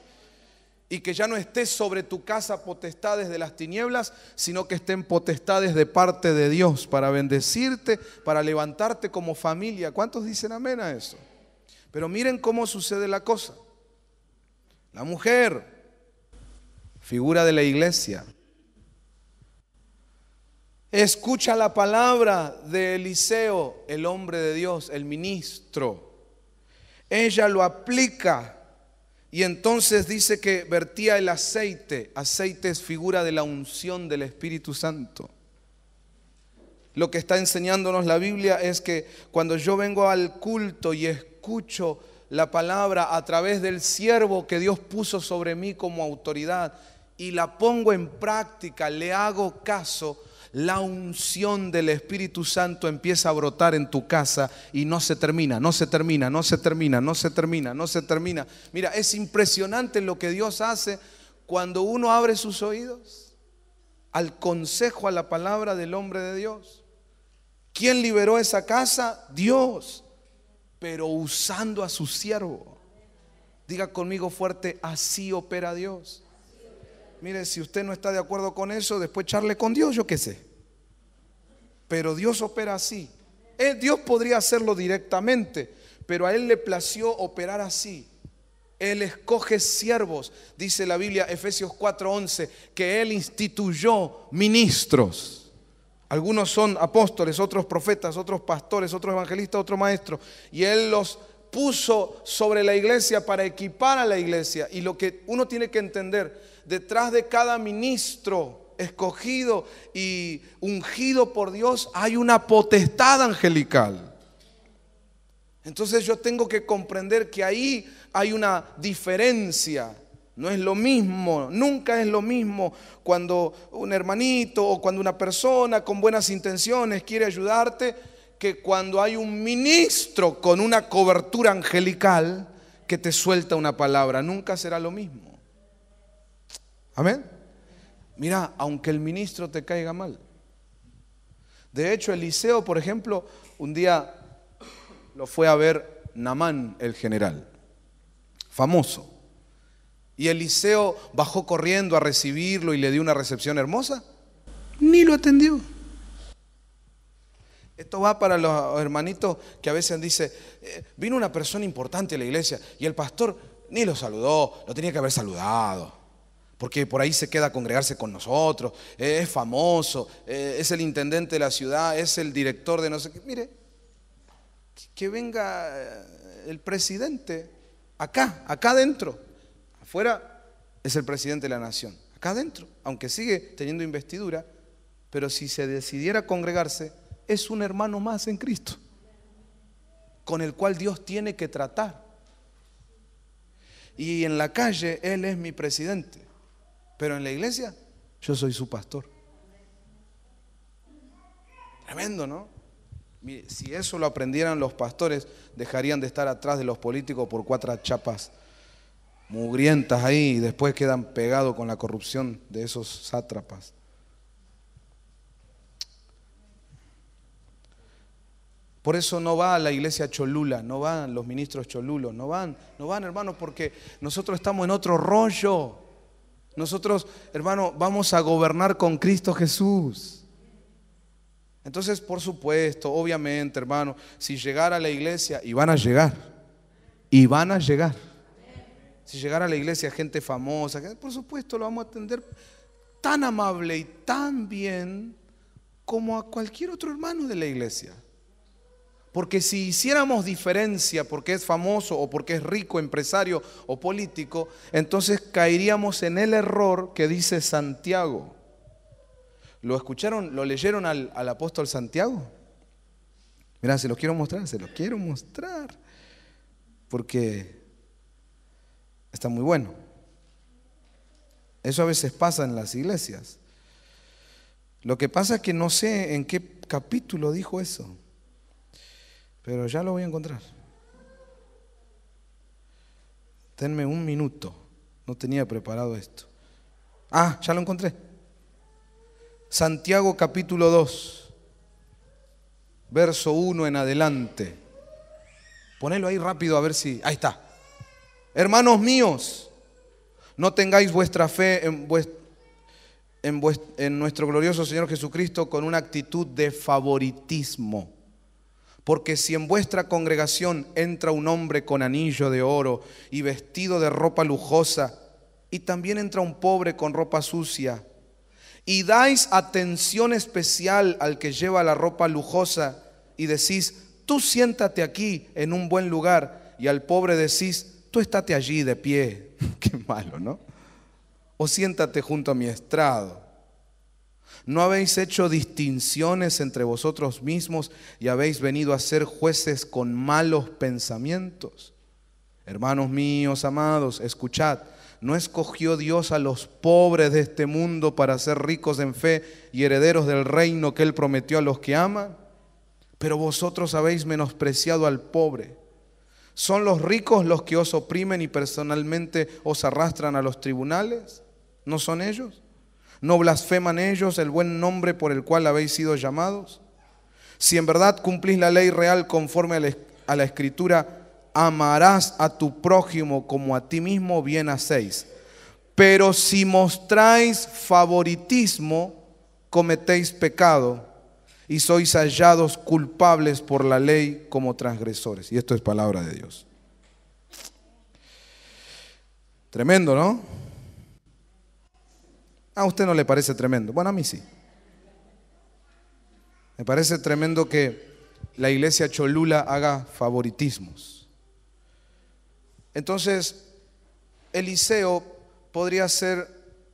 Y que ya no estés sobre tu casa potestades de las tinieblas, sino que estén potestades de parte de Dios para bendecirte, para levantarte como familia. ¿Cuántos dicen amén a eso? Pero miren cómo sucede la cosa. La mujer, figura de la iglesia, escucha la palabra de Eliseo, el hombre de Dios, el ministro ella lo aplica y entonces dice que vertía el aceite. Aceite es figura de la unción del Espíritu Santo. Lo que está enseñándonos la Biblia es que cuando yo vengo al culto y escucho la palabra a través del siervo que Dios puso sobre mí como autoridad y la pongo en práctica, le hago caso, la unción del Espíritu Santo empieza a brotar en tu casa y no se termina, no se termina, no se termina, no se termina, no se termina. Mira, es impresionante lo que Dios hace cuando uno abre sus oídos al consejo, a la palabra del hombre de Dios. ¿Quién liberó esa casa? Dios, pero usando a su siervo. Diga conmigo fuerte, así opera Dios. Mire, si usted no está de acuerdo con eso, después charle con Dios, yo qué sé. Pero Dios opera así. Eh, Dios podría hacerlo directamente, pero a Él le plació operar así. Él escoge siervos, dice la Biblia, Efesios 4:11, que Él instituyó ministros. Algunos son apóstoles, otros profetas, otros pastores, otros evangelistas, otros maestros. Y Él los puso sobre la iglesia para equipar a la iglesia. Y lo que uno tiene que entender detrás de cada ministro escogido y ungido por Dios hay una potestad angelical. Entonces yo tengo que comprender que ahí hay una diferencia. No es lo mismo, nunca es lo mismo cuando un hermanito o cuando una persona con buenas intenciones quiere ayudarte que cuando hay un ministro con una cobertura angelical que te suelta una palabra. Nunca será lo mismo. Amén. Mira, aunque el ministro te caiga mal. De hecho, Eliseo, por ejemplo, un día lo fue a ver Namán, el general, famoso. Y Eliseo bajó corriendo a recibirlo y le dio una recepción hermosa. Ni lo atendió. Esto va para los hermanitos que a veces dicen, eh, vino una persona importante a la iglesia y el pastor ni lo saludó, lo tenía que haber saludado porque por ahí se queda a congregarse con nosotros, eh, es famoso, eh, es el intendente de la ciudad, es el director de no sé qué. Mire, que venga eh, el presidente acá, acá adentro. Afuera es el presidente de la nación, acá adentro, aunque sigue teniendo investidura, pero si se decidiera congregarse, es un hermano más en Cristo, con el cual Dios tiene que tratar. Y en la calle Él es mi presidente. Pero en la iglesia yo soy su pastor. Tremendo, ¿no? Mire, si eso lo aprendieran los pastores, dejarían de estar atrás de los políticos por cuatro chapas mugrientas ahí y después quedan pegados con la corrupción de esos sátrapas. Por eso no va a la iglesia Cholula, no van los ministros Cholulos, no van, no van hermanos, porque nosotros estamos en otro rollo. Nosotros, hermano, vamos a gobernar con Cristo Jesús. Entonces, por supuesto, obviamente, hermano, si llegara a la iglesia, y van a llegar, y van a llegar. Si llegara a la iglesia gente famosa, por supuesto lo vamos a atender tan amable y tan bien como a cualquier otro hermano de la iglesia. Porque si hiciéramos diferencia porque es famoso o porque es rico, empresario o político, entonces caeríamos en el error que dice Santiago. ¿Lo escucharon, lo leyeron al, apóstol Santiago? Mirá, se los quiero mostrar, se los quiero mostrar. Porque está muy bueno. Eso a veces pasa en las iglesias. Lo que pasa es que no sé en qué capítulo dijo eso pero ya lo voy a encontrar. Denme un minuto, no tenía preparado esto. Ah, ya lo encontré. Santiago capítulo 2, verso 1 en adelante. Ponelo ahí rápido a ver si... Ahí está. Hermanos míos, no tengáis vuestra fe en, En, en nuestro glorioso Señor Jesucristo con una actitud de favoritismo porque si en vuestra congregación entra un hombre con anillo de oro y vestido de ropa lujosa, y también entra un pobre con ropa sucia, y dais atención especial al que lleva la ropa lujosa, y decís, tú siéntate aquí en un buen lugar, y al pobre decís, tú estate allí de pie, <laughs> qué malo, ¿no? O siéntate junto a mi estrado. ¿No habéis hecho distinciones entre vosotros mismos y habéis venido a ser jueces con malos pensamientos? Hermanos míos, amados, escuchad, ¿no escogió Dios a los pobres de este mundo para ser ricos en fe y herederos del reino que Él prometió a los que aman? Pero vosotros habéis menospreciado al pobre. ¿Son los ricos los que os oprimen y personalmente os arrastran a los tribunales? ¿No son ellos? ¿No blasfeman ellos el buen nombre por el cual habéis sido llamados? Si en verdad cumplís la ley real conforme a la escritura, amarás a tu prójimo como a ti mismo, bien hacéis. Pero si mostráis favoritismo, cometéis pecado y sois hallados culpables por la ley como transgresores. Y esto es palabra de Dios. Tremendo, ¿no? A usted no le parece tremendo. Bueno, a mí sí. Me parece tremendo que la iglesia cholula haga favoritismos. Entonces, Eliseo podría ser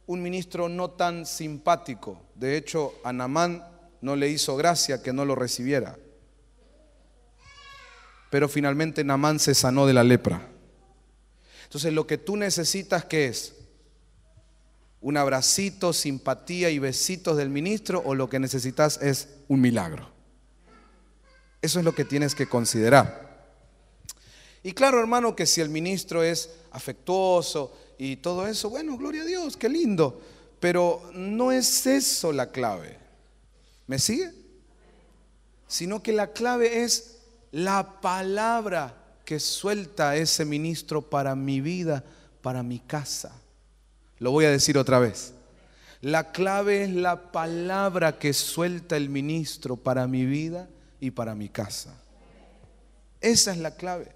un ministro no tan simpático. De hecho, a Namán no le hizo gracia que no lo recibiera. Pero finalmente Namán se sanó de la lepra. Entonces, lo que tú necesitas que es un abracito, simpatía y besitos del ministro o lo que necesitas es un milagro. Eso es lo que tienes que considerar. Y claro, hermano, que si el ministro es afectuoso y todo eso, bueno, gloria a Dios, qué lindo. Pero no es eso la clave. ¿Me sigue? Sino que la clave es la palabra que suelta ese ministro para mi vida, para mi casa. Lo voy a decir otra vez. La clave es la palabra que suelta el ministro para mi vida y para mi casa. Esa es la clave.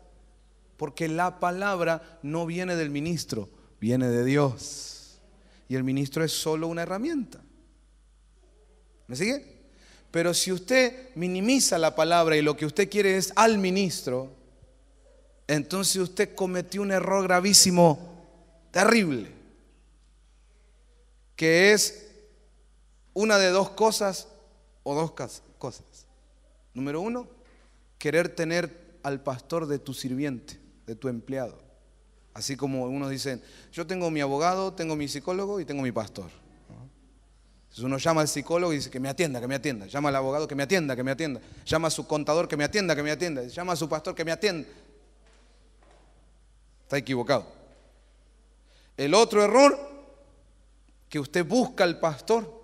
Porque la palabra no viene del ministro, viene de Dios. Y el ministro es solo una herramienta. ¿Me sigue? Pero si usted minimiza la palabra y lo que usted quiere es al ministro, entonces usted cometió un error gravísimo, terrible que es una de dos cosas o dos cosas. Número uno, querer tener al pastor de tu sirviente, de tu empleado. Así como unos dicen, yo tengo mi abogado, tengo mi psicólogo y tengo mi pastor. Entonces uno llama al psicólogo y dice que me atienda, que me atienda. Llama al abogado que me atienda, que me atienda. Llama a su contador que me atienda, que me atienda. Llama a su pastor que me atienda. Está equivocado. El otro error que usted busca al pastor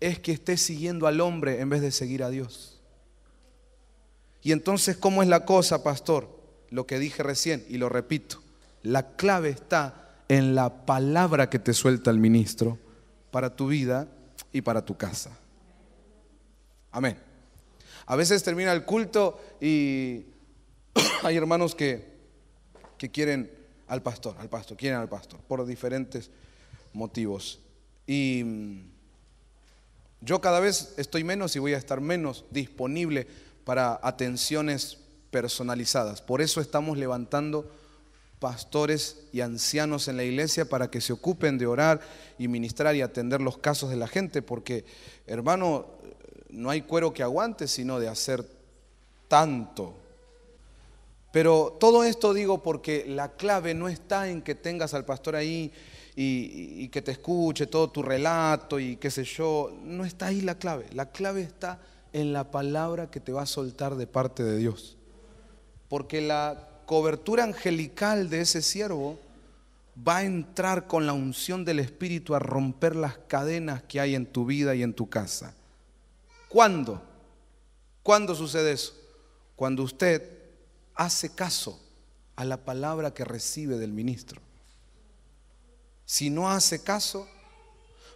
es que esté siguiendo al hombre en vez de seguir a Dios. Y entonces, ¿cómo es la cosa, pastor? Lo que dije recién y lo repito, la clave está en la palabra que te suelta el ministro para tu vida y para tu casa. Amén. A veces termina el culto y <coughs> hay hermanos que, que quieren al pastor, al pastor, quieren al pastor, por diferentes motivos. Y mm, yo cada vez estoy menos y voy a estar menos disponible para atenciones personalizadas. Por eso estamos levantando pastores y ancianos en la iglesia para que se ocupen de orar y ministrar y atender los casos de la gente, porque hermano, no hay cuero que aguante sino de hacer tanto. Pero todo esto digo porque la clave no está en que tengas al pastor ahí y, que te escuche todo tu relato y qué sé yo. No está ahí la clave. La clave está en la palabra que te va a soltar de parte de Dios. Porque la cobertura angelical de ese siervo va a entrar con la unción del Espíritu a romper las cadenas que hay en tu vida y en tu casa. ¿Cuándo? ¿Cuándo sucede eso? Cuando usted hace caso a la palabra que recibe del ministro. Si no hace caso,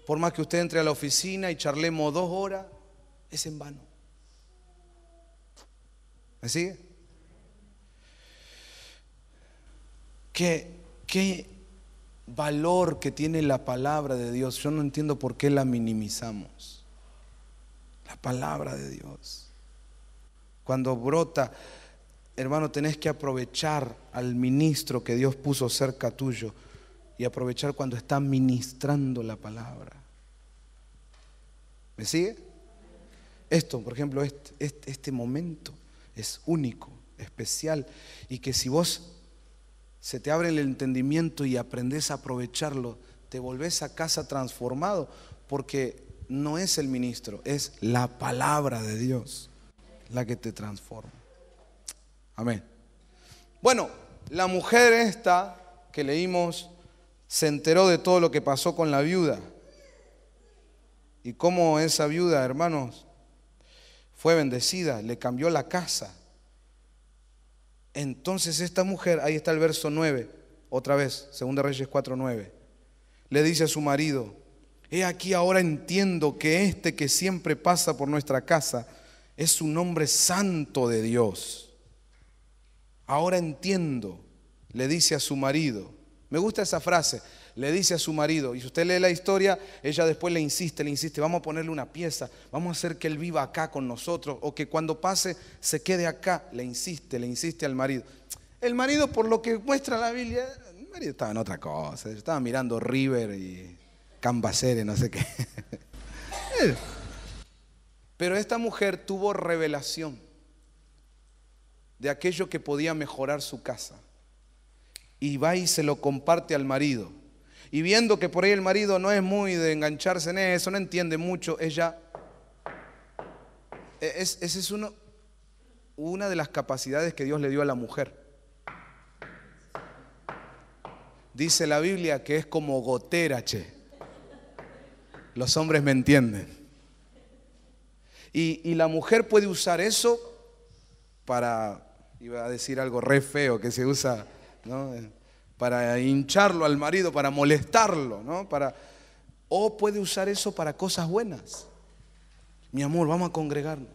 por más que usted entre a la oficina y charlemos dos horas, es en vano. ¿Me sigue? ¿Qué, valor que tiene la palabra de Dios? Yo no entiendo por qué la minimizamos. La palabra de Dios. Cuando brota, hermano, tenés que aprovechar al ministro que Dios puso cerca tuyo y aprovechar cuando está ministrando la palabra. ¿Me sigue? Esto, por ejemplo, este, este, momento es único, especial, y que si vos se te abre el entendimiento y aprendés a aprovecharlo, te volvés a casa transformado, porque no es el ministro, es la palabra de Dios la que te transforma. Amén. Bueno, la mujer esta que leímos se enteró de todo lo que pasó con la viuda. Y cómo esa viuda, hermanos, fue bendecida, le cambió la casa. Entonces esta mujer, ahí está el verso 9, otra vez, 2 Reyes 4:9. Le dice a su marido, he aquí ahora entiendo que este que siempre pasa por nuestra casa es un hombre santo de Dios. Ahora entiendo, le dice a su marido. Me gusta esa frase. Le dice a su marido, y si usted lee la historia, ella después le insiste, le insiste, vamos a ponerle una pieza, vamos a hacer que él viva acá con nosotros, o que cuando pase se quede acá, le insiste, le insiste al marido. El marido, por lo que muestra la Biblia, el marido estaba en otra cosa, estaba mirando River y Cambacere, no sé qué. <laughs> Eh. Pero esta mujer tuvo revelación de aquello que podía mejorar su casa y va y se lo comparte al marido. Y viendo que por ahí el marido no es muy de engancharse en eso, no entiende mucho, ella... Es, esa e-, es una de las capacidades que Dios le dio a la mujer. Dice la Biblia que es como gotera, Los hombres me entienden. Y, y la mujer puede usar eso para, iba a decir algo re feo que se usa para hincharlo al marido, para molestarlo, ¿no? Para, o puede usar eso para cosas buenas. Mi amor, vamos a congregarnos.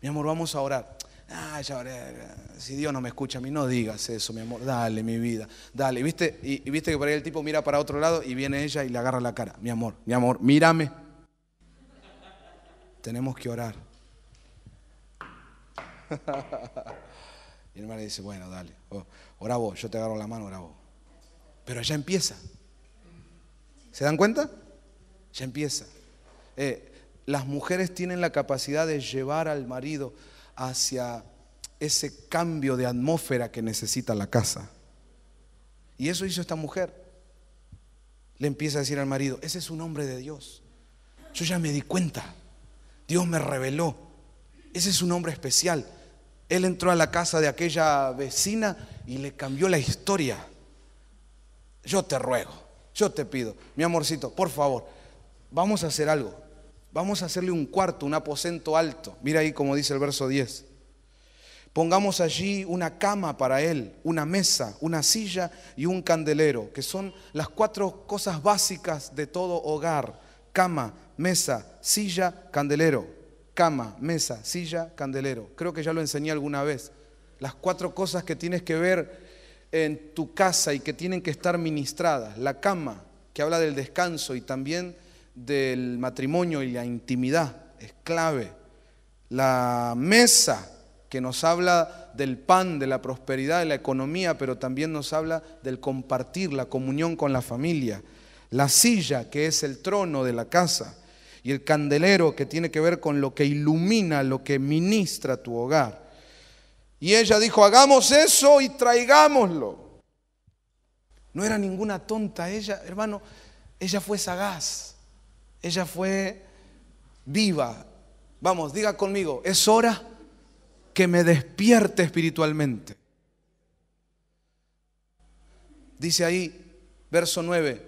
Mi amor, vamos a orar. Ah, si Dios no me escucha a mí, no digas eso, mi amor. Dale, mi vida. Dale. ¿Viste? y viste que por ahí el tipo mira para otro lado y viene ella y le agarra la cara. Mi amor, mi amor, mírame. Tenemos que orar. <laughs> Y el hermano dice, bueno, dale, ora vos, yo te agarro la mano, ora vos. Pero ya empieza. ¿Se dan cuenta? Ya empieza. Eh, las mujeres tienen la capacidad de llevar al marido hacia ese cambio de atmósfera que necesita la casa. Y eso hizo esta mujer. Le empieza a decir al marido, ese es un hombre de Dios. Yo ya me di cuenta. Dios me reveló. Ese es un hombre especial. Él entró a la casa de aquella vecina y le cambió la historia. Yo te ruego, yo te pido, mi amorcito, por favor, vamos a hacer algo. Vamos a hacerle un cuarto, un aposento alto. Mira ahí como dice el verso 10. Pongamos allí una cama para él, una mesa, una silla y un candelero, que son las cuatro cosas básicas de todo hogar. Cama, mesa, silla, candelero cama, mesa, silla, candelero. Creo que ya lo enseñé alguna vez. Las cuatro cosas que tienes que ver en tu casa y que tienen que estar ministradas. La cama, que habla del descanso y también del matrimonio y la intimidad, es clave. La mesa, que nos habla del pan, de la prosperidad, de la economía, pero también nos habla del compartir, la comunión con la familia. La silla, que es el trono de la casa y el candelero que tiene que ver con lo que ilumina, lo que ministra tu hogar. Y ella dijo, hagamos eso y traigámoslo. No era ninguna tonta ella, hermano, ella fue sagaz, ella fue viva. Vamos, diga conmigo, es hora que me despierte espiritualmente. Dice ahí, verso 9,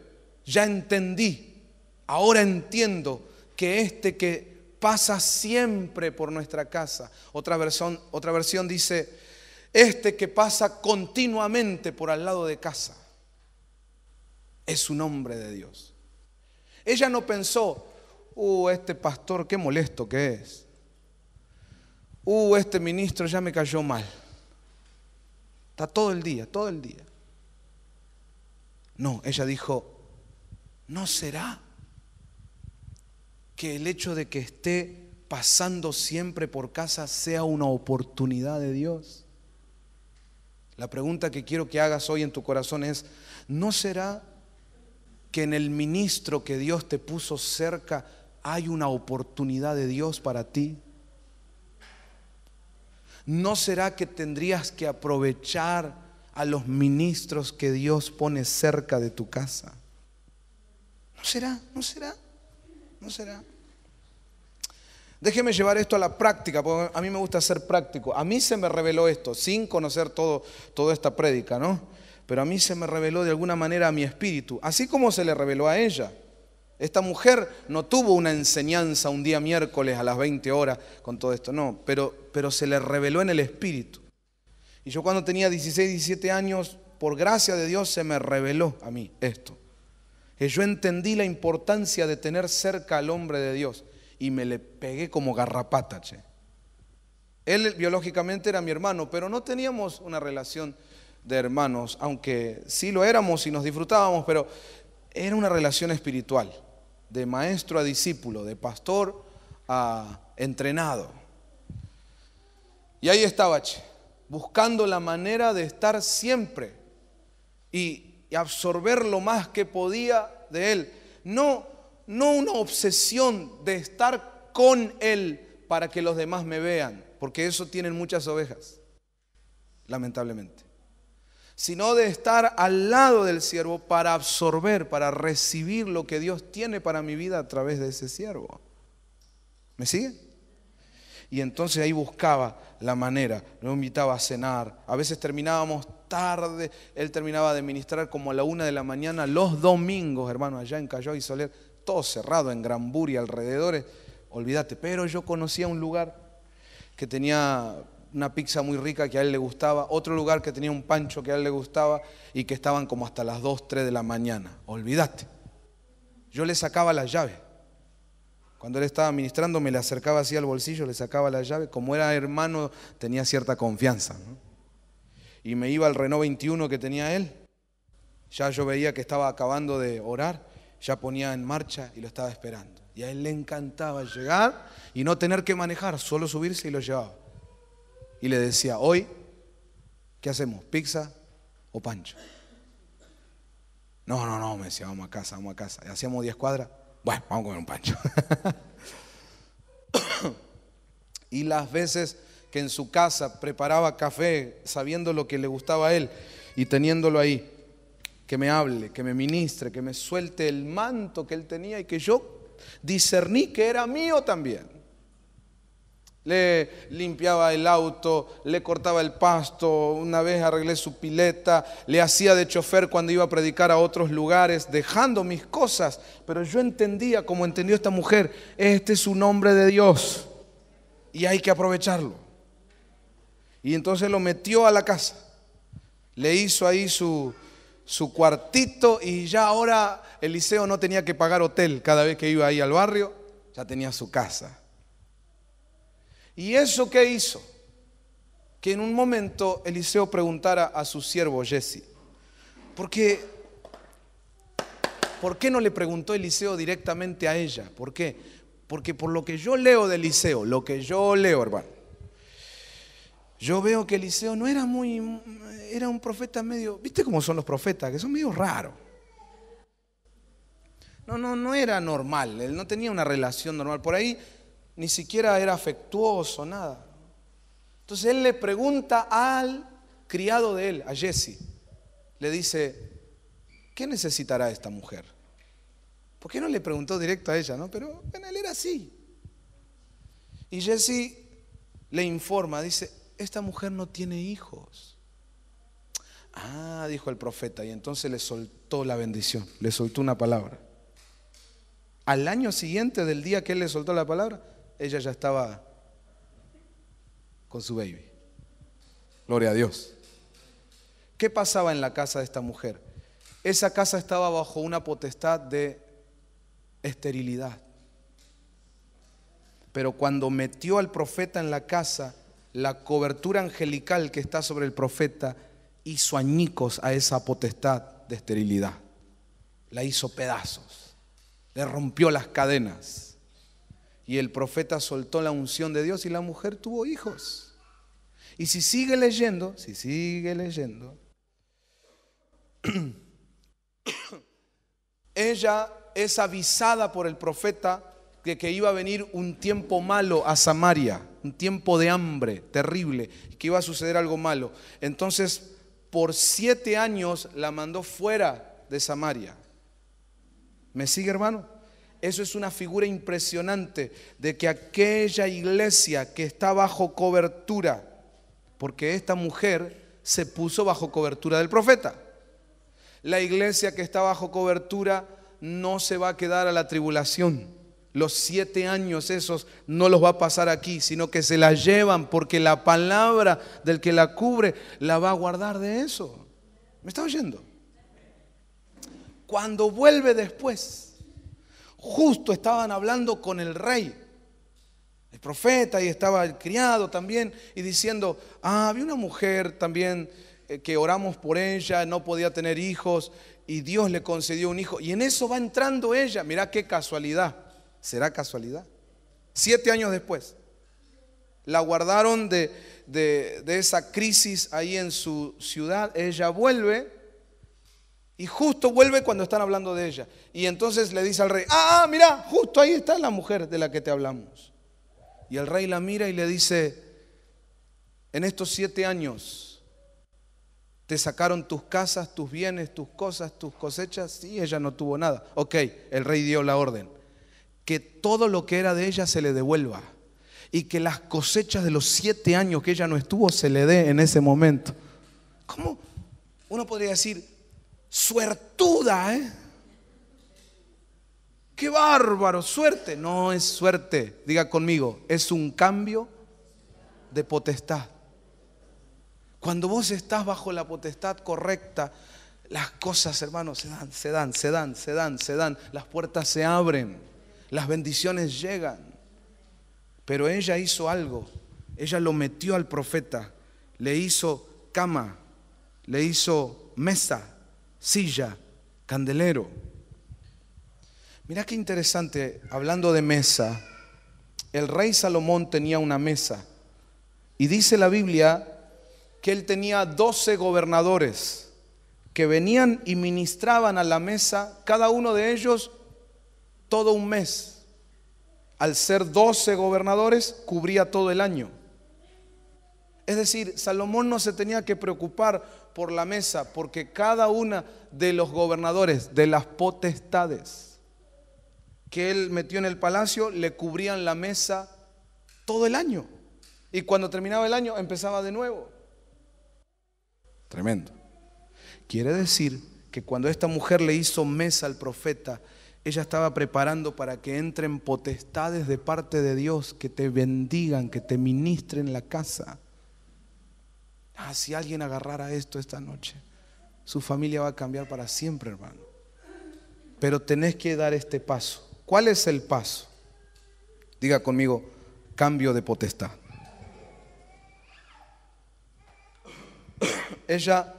ya entendí, ahora entiendo que este que pasa siempre por nuestra casa. Otra versión, otra versión dice, este que pasa continuamente por al lado de casa. Es un hombre de Dios. Ella no pensó, uh, este pastor, qué molesto que es. Uh, este ministro ya me cayó mal. Está todo el día, todo el día. No, ella dijo, ¿no será que el hecho de que esté pasando siempre por casa sea una oportunidad de Dios? La pregunta que quiero que hagas hoy en tu corazón es, ¿no será que en el ministro que Dios te puso cerca hay una oportunidad de Dios para ti? ¿No será que tendrías que aprovechar a los ministros que Dios pone cerca de tu casa? ¿No será? ¿No será? ¿No será? Déjeme llevar esto a la práctica, porque a mí me gusta ser práctico. A mí se me reveló esto, sin conocer todo, toda esta prédica, ¿no? Pero a mí se me reveló de alguna manera a mi espíritu, así como se le reveló a ella. Esta mujer no tuvo una enseñanza un día miércoles a las 20 horas con todo esto, no, pero, pero se le reveló en el espíritu. Y yo cuando tenía 16, 17 años, por gracia de Dios, se me reveló a mí esto yo entendí la importancia de tener cerca al hombre de Dios y me le pegué como garrapata, Él biológicamente era mi hermano, pero no teníamos una relación de hermanos, aunque sí lo éramos y nos disfrutábamos, pero era una relación espiritual, de maestro a discípulo, de pastor a entrenado. Y ahí estaba, buscando la manera de estar siempre. Y y absorber lo más que podía de Él. No, no una obsesión de estar con Él para que los demás me vean, porque eso tienen muchas ovejas, lamentablemente. Sino de estar al lado del siervo para absorber, para recibir lo que Dios tiene para mi vida a través de ese siervo. ¿Me sigue? Y entonces ahí buscaba la manera, lo invitaba a cenar. A veces terminábamos tarde, él terminaba de ministrar como a la una de la mañana, los domingos, hermano, allá en Callao y Soler, todo cerrado en Granbury y alrededores, olvídate, pero yo conocía un lugar que tenía una pizza muy rica que a él le gustaba, otro lugar que tenía un pancho que a él le gustaba y que estaban como hasta las 2, tres de la mañana, olvídate. Yo le sacaba la llave Cuando él estaba ministrando, me le acercaba así al bolsillo, le sacaba la llave. Como era hermano, tenía cierta confianza y me iba al Renault 21 que tenía él, ya yo veía que estaba acabando de orar, ya ponía en marcha y lo estaba esperando. Y a él le encantaba llegar y no tener que manejar, solo subirse y lo llevaba. Y le decía, hoy, ¿qué hacemos? ¿Pizza o pancho? No, no, no, me decía, vamos a casa, vamos a casa. Y hacíamos 10 cuadras, bueno, vamos a comer un pancho. <laughs> y las veces que en su casa preparaba café sabiendo lo que le gustaba a él y teniéndolo ahí, que me hable, que me ministre, que me suelte el manto que él tenía y que yo discerní que era mío también. Le limpiaba el auto, le cortaba el pasto, una vez arreglé su pileta, le hacía de chofer cuando iba a predicar a otros lugares, dejando mis cosas. Pero yo entendía, como entendió esta mujer, este es un hombre de Dios y hay que aprovecharlo. Y entonces lo metió a la casa. Le hizo ahí su, cuartito y ya ahora Eliseo no tenía que pagar hotel cada vez que iba ahí al barrio, ya tenía su casa. ¿Y eso qué hizo? Que en un momento Eliseo preguntara a su siervo Jesse, ¿por qué, ¿por qué no le preguntó Eliseo directamente a ella? ¿Por qué? Porque por lo que yo leo de Eliseo, lo que yo leo, hermano, yo veo que Eliseo no era muy, era un profeta medio, ¿viste cómo son los profetas? Que son medio raros. No, no, no era normal, él no tenía una relación normal. Por ahí ni siquiera era afectuoso, nada. Entonces él le pregunta al criado de él, a Jesse, le dice, ¿qué necesitará esta mujer? ¿Por qué no le preguntó directo a ella, no? Pero bueno, él era así. Y Jesse le informa, dice, esta mujer no tiene hijos. Ah, dijo el profeta, y entonces le soltó la bendición, le soltó una palabra. Al año siguiente del día que él le soltó la palabra, ella ya estaba con su baby. Gloria a Dios. ¿Qué pasaba en la casa de esta mujer? Esa casa estaba bajo una potestad de esterilidad. Pero cuando metió al profeta en la casa, la cobertura angelical que está sobre el profeta hizo añicos a esa potestad de esterilidad. La hizo pedazos, le rompió las cadenas. Y el profeta soltó la unción de Dios y la mujer tuvo hijos. Y si sigue leyendo, si sigue leyendo, <clears throat> ella es avisada por el profeta de que iba a venir un tiempo malo a Samaria un tiempo de hambre terrible, que iba a suceder algo malo. Entonces, por siete años la mandó fuera de Samaria. ¿Me sigue, hermano? Eso es una figura impresionante de que aquella iglesia que está bajo cobertura, porque esta mujer se puso bajo cobertura del profeta. La iglesia que está bajo cobertura no se va a quedar a la tribulación los siete años esos no los va a pasar aquí, sino que se la llevan porque la palabra del que la cubre la va a guardar de eso. ¿Me está oyendo? Cuando vuelve después, justo estaban hablando con el rey, el profeta, y estaba el criado también, y diciendo, ah, había una mujer también eh, que oramos por ella, no podía tener hijos, y Dios le concedió un hijo. Y en eso va entrando ella, mirá qué casualidad. ¿Será casualidad? Siete años después. La guardaron de, esa crisis ahí en su ciudad. Ella vuelve y justo vuelve cuando están hablando de ella. Y entonces le dice al rey, ah, ah mira, justo ahí está la mujer de la que te hablamos. Y el rey la mira y le dice, en estos siete años te sacaron tus casas, tus bienes, tus cosas, tus cosechas, y ella no tuvo nada. Ok, el rey dio la orden que todo lo que era de ella se le devuelva y que las cosechas de los siete años que ella no estuvo se le dé en ese momento. ¿Cómo? Uno podría decir, suertuda, ¿eh? ¡Qué bárbaro! Suerte. No es suerte. Diga conmigo, es un cambio de potestad. Cuando vos estás bajo la potestad correcta, las cosas, hermanos, se dan, se dan, se dan, se dan, se dan. Las puertas se abren las bendiciones llegan. Pero ella hizo algo, ella lo metió al profeta, le hizo cama, le hizo mesa, silla, candelero. Mira qué interesante, hablando de mesa, el rey Salomón tenía una mesa y dice la Biblia que él tenía 12 gobernadores que venían y ministraban a la mesa, cada uno de ellos todo un mes. Al ser 12 gobernadores, cubría todo el año. Es decir, Salomón no se tenía que preocupar por la mesa, porque cada una de los gobernadores, de las potestades que él metió en el palacio, le cubrían la mesa todo el año. Y cuando terminaba el año, empezaba de nuevo. Tremendo. Quiere decir que cuando esta mujer le hizo mesa al profeta, ella estaba preparando para que entren potestades de parte de Dios que te bendigan, que te ministren la casa. Ah, si alguien agarrara esto esta noche, su familia va a cambiar para siempre, hermano. Pero tenés que dar este paso. ¿Cuál es el paso? Diga conmigo, cambio de potestad. Ella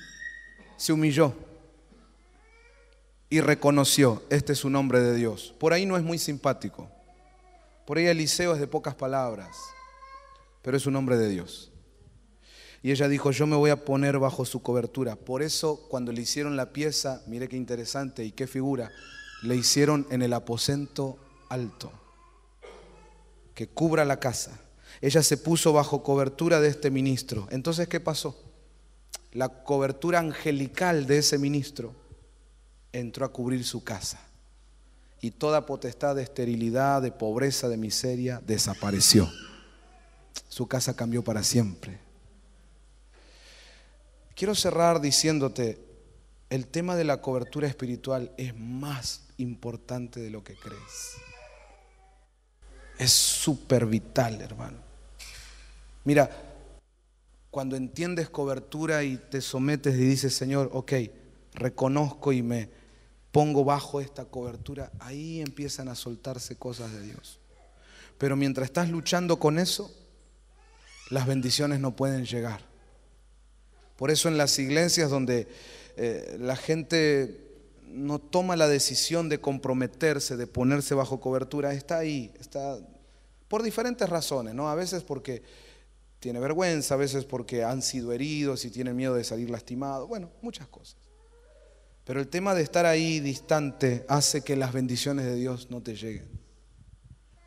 <clears throat> se humilló y reconoció, este es un hombre de Dios. Por ahí no es muy simpático. Por ahí Eliseo es de pocas palabras, pero es un hombre de Dios. Y ella dijo, yo me voy a poner bajo su cobertura. Por eso cuando le hicieron la pieza, mire qué interesante y qué figura, le hicieron en el aposento alto, que cubra la casa. Ella se puso bajo cobertura de este ministro. Entonces, ¿qué pasó? La cobertura angelical de ese ministro entró a cubrir su casa. Y toda potestad de esterilidad, de pobreza, de miseria, desapareció. Su casa cambió para siempre. Quiero cerrar diciéndote, el tema de la cobertura espiritual es más importante de lo que crees. Es súper vital, hermano. Mira, cuando entiendes cobertura y te sometes y dices, Señor, ok, reconozco y me, pongo bajo esta cobertura, ahí empiezan a soltarse cosas de Dios. Pero mientras estás luchando con eso, las bendiciones no pueden llegar. Por eso en las iglesias donde eh, la gente no toma la decisión de comprometerse, de ponerse bajo cobertura, está ahí, está por diferentes razones, ¿no? A veces porque tiene vergüenza, a veces porque han sido heridos y tienen miedo de salir lastimados, bueno, muchas cosas. Pero el tema de estar ahí distante hace que las bendiciones de Dios no te lleguen.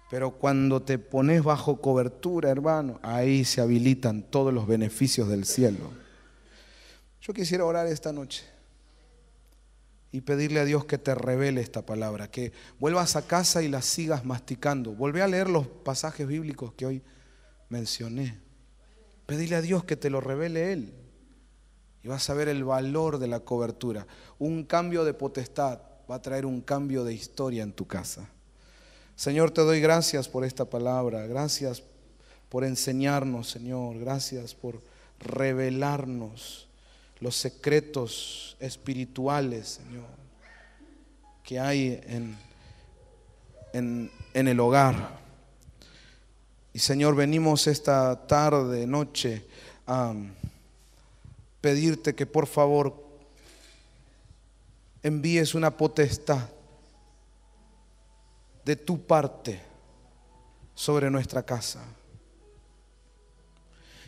Pero cuando te pones bajo cobertura, hermano, ahí se habilitan todos los beneficios del cielo. Yo quisiera orar esta noche y pedirle a Dios que te revele esta palabra, que vuelvas a casa y la sigas masticando. Volvé a leer los pasajes bíblicos que hoy mencioné. Pedirle a Dios que te lo revele Él y vas a ver el valor de la cobertura. Un cambio de potestad va a traer un cambio de historia en tu casa. Señor, te doy gracias por esta palabra, gracias por enseñarnos, Señor, gracias por revelarnos los secretos espirituales, Señor, que hay en, en, el hogar. Y Señor, venimos esta tarde, noche, a pedirte que por favor envíes una potestad de tu parte sobre nuestra casa.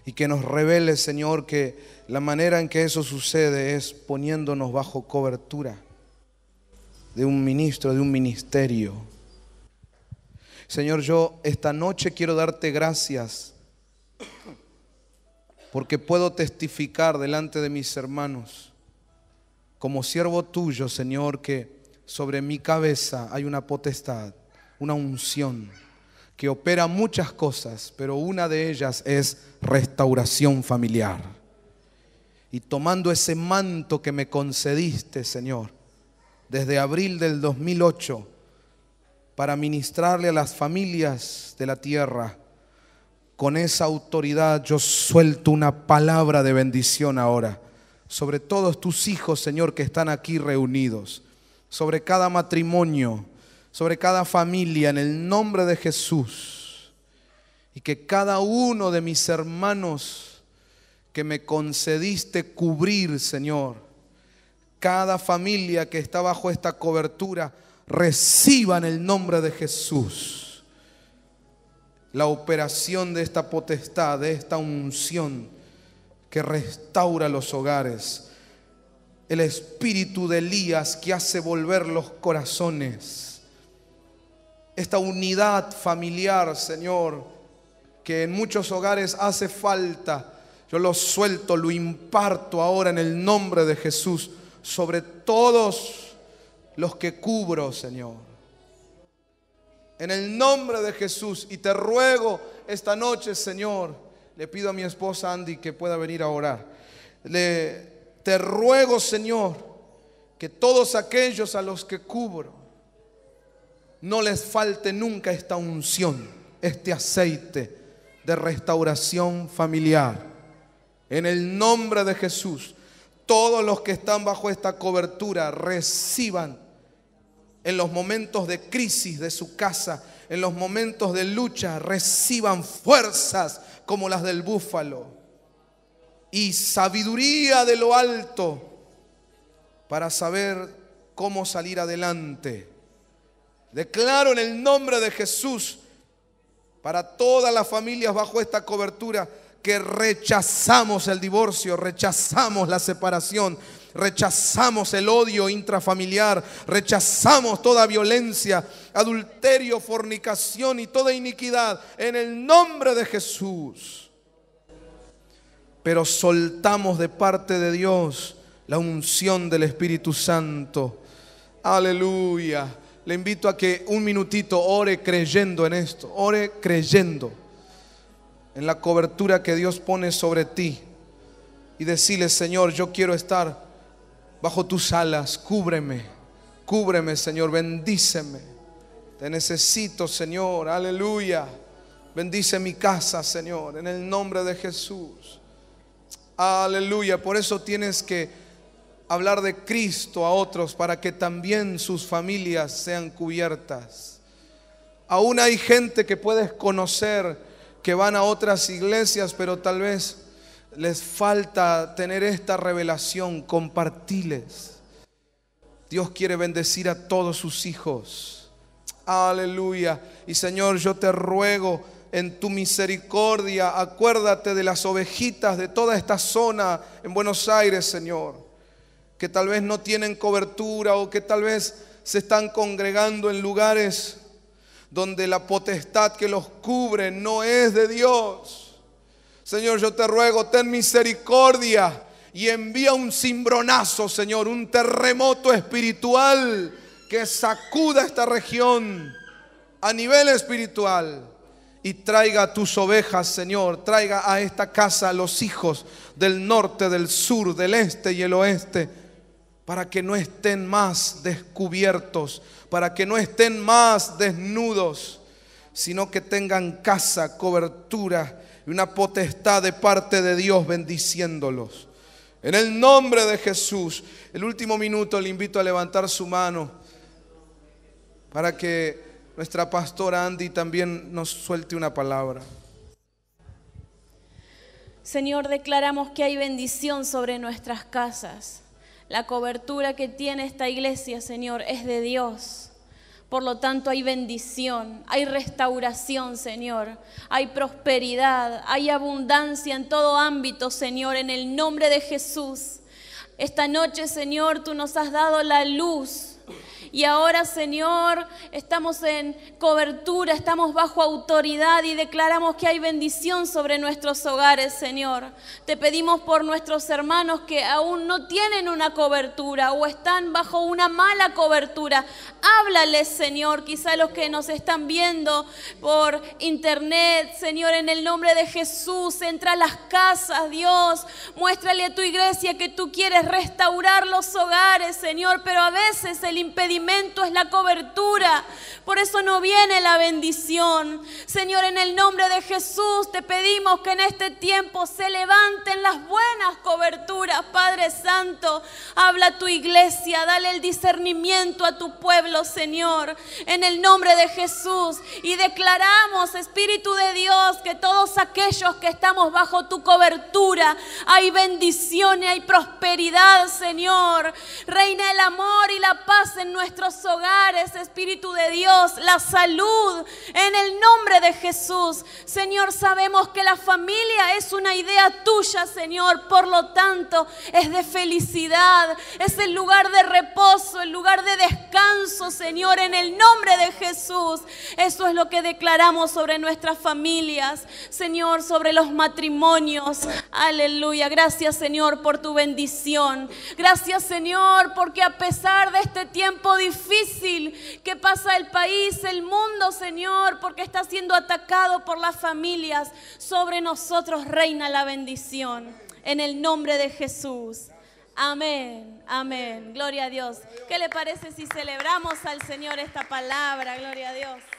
Y que nos revele, Señor, que la manera en que eso sucede es poniéndonos bajo cobertura de un ministro, de un ministerio. Señor, yo esta noche quiero darte gracias porque puedo testificar delante de mis hermanos, como siervo tuyo, Señor, que sobre mi cabeza hay una potestad, una unción, que opera muchas cosas, pero una de ellas es restauración familiar. Y tomando ese manto que me concediste, Señor, desde abril del 2008, para ministrarle a las familias de la tierra, con esa autoridad yo suelto una palabra de bendición ahora sobre todos tus hijos, Señor, que están aquí reunidos, sobre cada matrimonio, sobre cada familia, en el nombre de Jesús. Y que cada uno de mis hermanos que me concediste cubrir, Señor, cada familia que está bajo esta cobertura, reciba en el nombre de Jesús la operación de esta potestad, de esta unción que restaura los hogares, el espíritu de Elías que hace volver los corazones, esta unidad familiar, Señor, que en muchos hogares hace falta. Yo lo suelto, lo imparto ahora en el nombre de Jesús sobre todos los que cubro, Señor. En el nombre de Jesús. Y te ruego esta noche, Señor, le pido a mi esposa Andy que pueda venir a orar. Le, te ruego, Señor, que todos aquellos a los que cubro, no les falte nunca esta unción, este aceite de restauración familiar. En el nombre de Jesús, todos los que están bajo esta cobertura reciban en los momentos de crisis de su casa, en los momentos de lucha, reciban fuerzas como las del búfalo y sabiduría de lo alto para saber cómo salir adelante. Declaro en el nombre de Jesús para todas las familias bajo esta cobertura que rechazamos el divorcio, rechazamos la separación, rechazamos el odio intrafamiliar, rechazamos toda violencia, adulterio, fornicación y toda iniquidad en el nombre de Jesús. Pero soltamos de parte de Dios la unción del Espíritu Santo. Aleluya. Le invito a que un minutito ore creyendo en esto, ore creyendo en la cobertura que Dios pone sobre ti y decirle, Señor, yo quiero estar bajo tus alas, cúbreme, cúbreme, Señor, bendíceme. Te necesito, Señor, aleluya. Bendice mi casa, Señor, en el nombre de Jesús. Aleluya, por eso tienes que hablar de Cristo a otros para que también sus familias sean cubiertas. Aún hay gente que puedes conocer que van a otras iglesias, pero tal vez les falta tener esta revelación, compartiles. Dios quiere bendecir a todos sus hijos. Aleluya. Y Señor, yo te ruego en tu misericordia, acuérdate de las ovejitas de toda esta zona en Buenos Aires, Señor, que tal vez no tienen cobertura o que tal vez se están congregando en lugares donde la potestad que los cubre no es de Dios. Señor, yo te ruego, ten misericordia y envía un cimbronazo, Señor, un terremoto espiritual que sacuda esta región a nivel espiritual y traiga a tus ovejas, Señor, traiga a esta casa a los hijos del norte, del sur, del este y el oeste, para que no estén más descubiertos, para que no estén más desnudos, sino que tengan casa, cobertura y una potestad de parte de Dios bendiciéndolos. En el nombre de Jesús, el último minuto le invito a levantar su mano para que nuestra pastora Andy también nos suelte una palabra. Señor, declaramos que hay bendición sobre nuestras casas. La cobertura que tiene esta iglesia, Señor, es de Dios. Por lo tanto, hay bendición, hay restauración, Señor, hay prosperidad, hay abundancia en todo ámbito, Señor, en el nombre de Jesús. Esta noche, Señor, tú nos has dado la luz y ahora, Señor, estamos en cobertura, estamos bajo autoridad y declaramos que hay bendición sobre nuestros hogares, Señor. Te pedimos por nuestros hermanos que aún no tienen una cobertura o están bajo una mala cobertura. Háblales, Señor, quizá los que nos están viendo por internet, Señor, en el nombre de Jesús, entra a las casas, Dios, muéstrale a tu iglesia que tú quieres restaurar los hogares, Señor, pero a veces el impedimento es la cobertura. Por eso no viene la bendición. Señor, en el nombre de Jesús te pedimos que en este tiempo se levanten las buenas coberturas. Padre Santo, habla a tu iglesia, dale el discernimiento a tu pueblo, Señor. En el nombre de Jesús y declaramos, Espíritu de Dios, que todos aquellos que estamos bajo tu cobertura, hay bendiciones, hay prosperidad, Señor. Reina el amor y la paz en nuestra nuestros hogares, Espíritu de Dios, la salud en el nombre de Jesús. Señor, sabemos que la familia es una idea tuya, Señor. Por lo tanto, es de felicidad, es el lugar de reposo, el lugar de descanso, Señor, en el nombre de Jesús. Eso es lo que declaramos sobre nuestras familias, Señor, sobre los matrimonios. Aleluya. Gracias, Señor, por tu bendición. Gracias, Señor, porque a pesar de este tiempo difícil, difícil que pasa el país, el mundo, Señor, porque está siendo atacado por las familias. Sobre nosotros reina la bendición. En el nombre de Jesús. Amén, amén. Gloria a Dios. ¿Qué le parece si celebramos al Señor esta palabra? Gloria a Dios.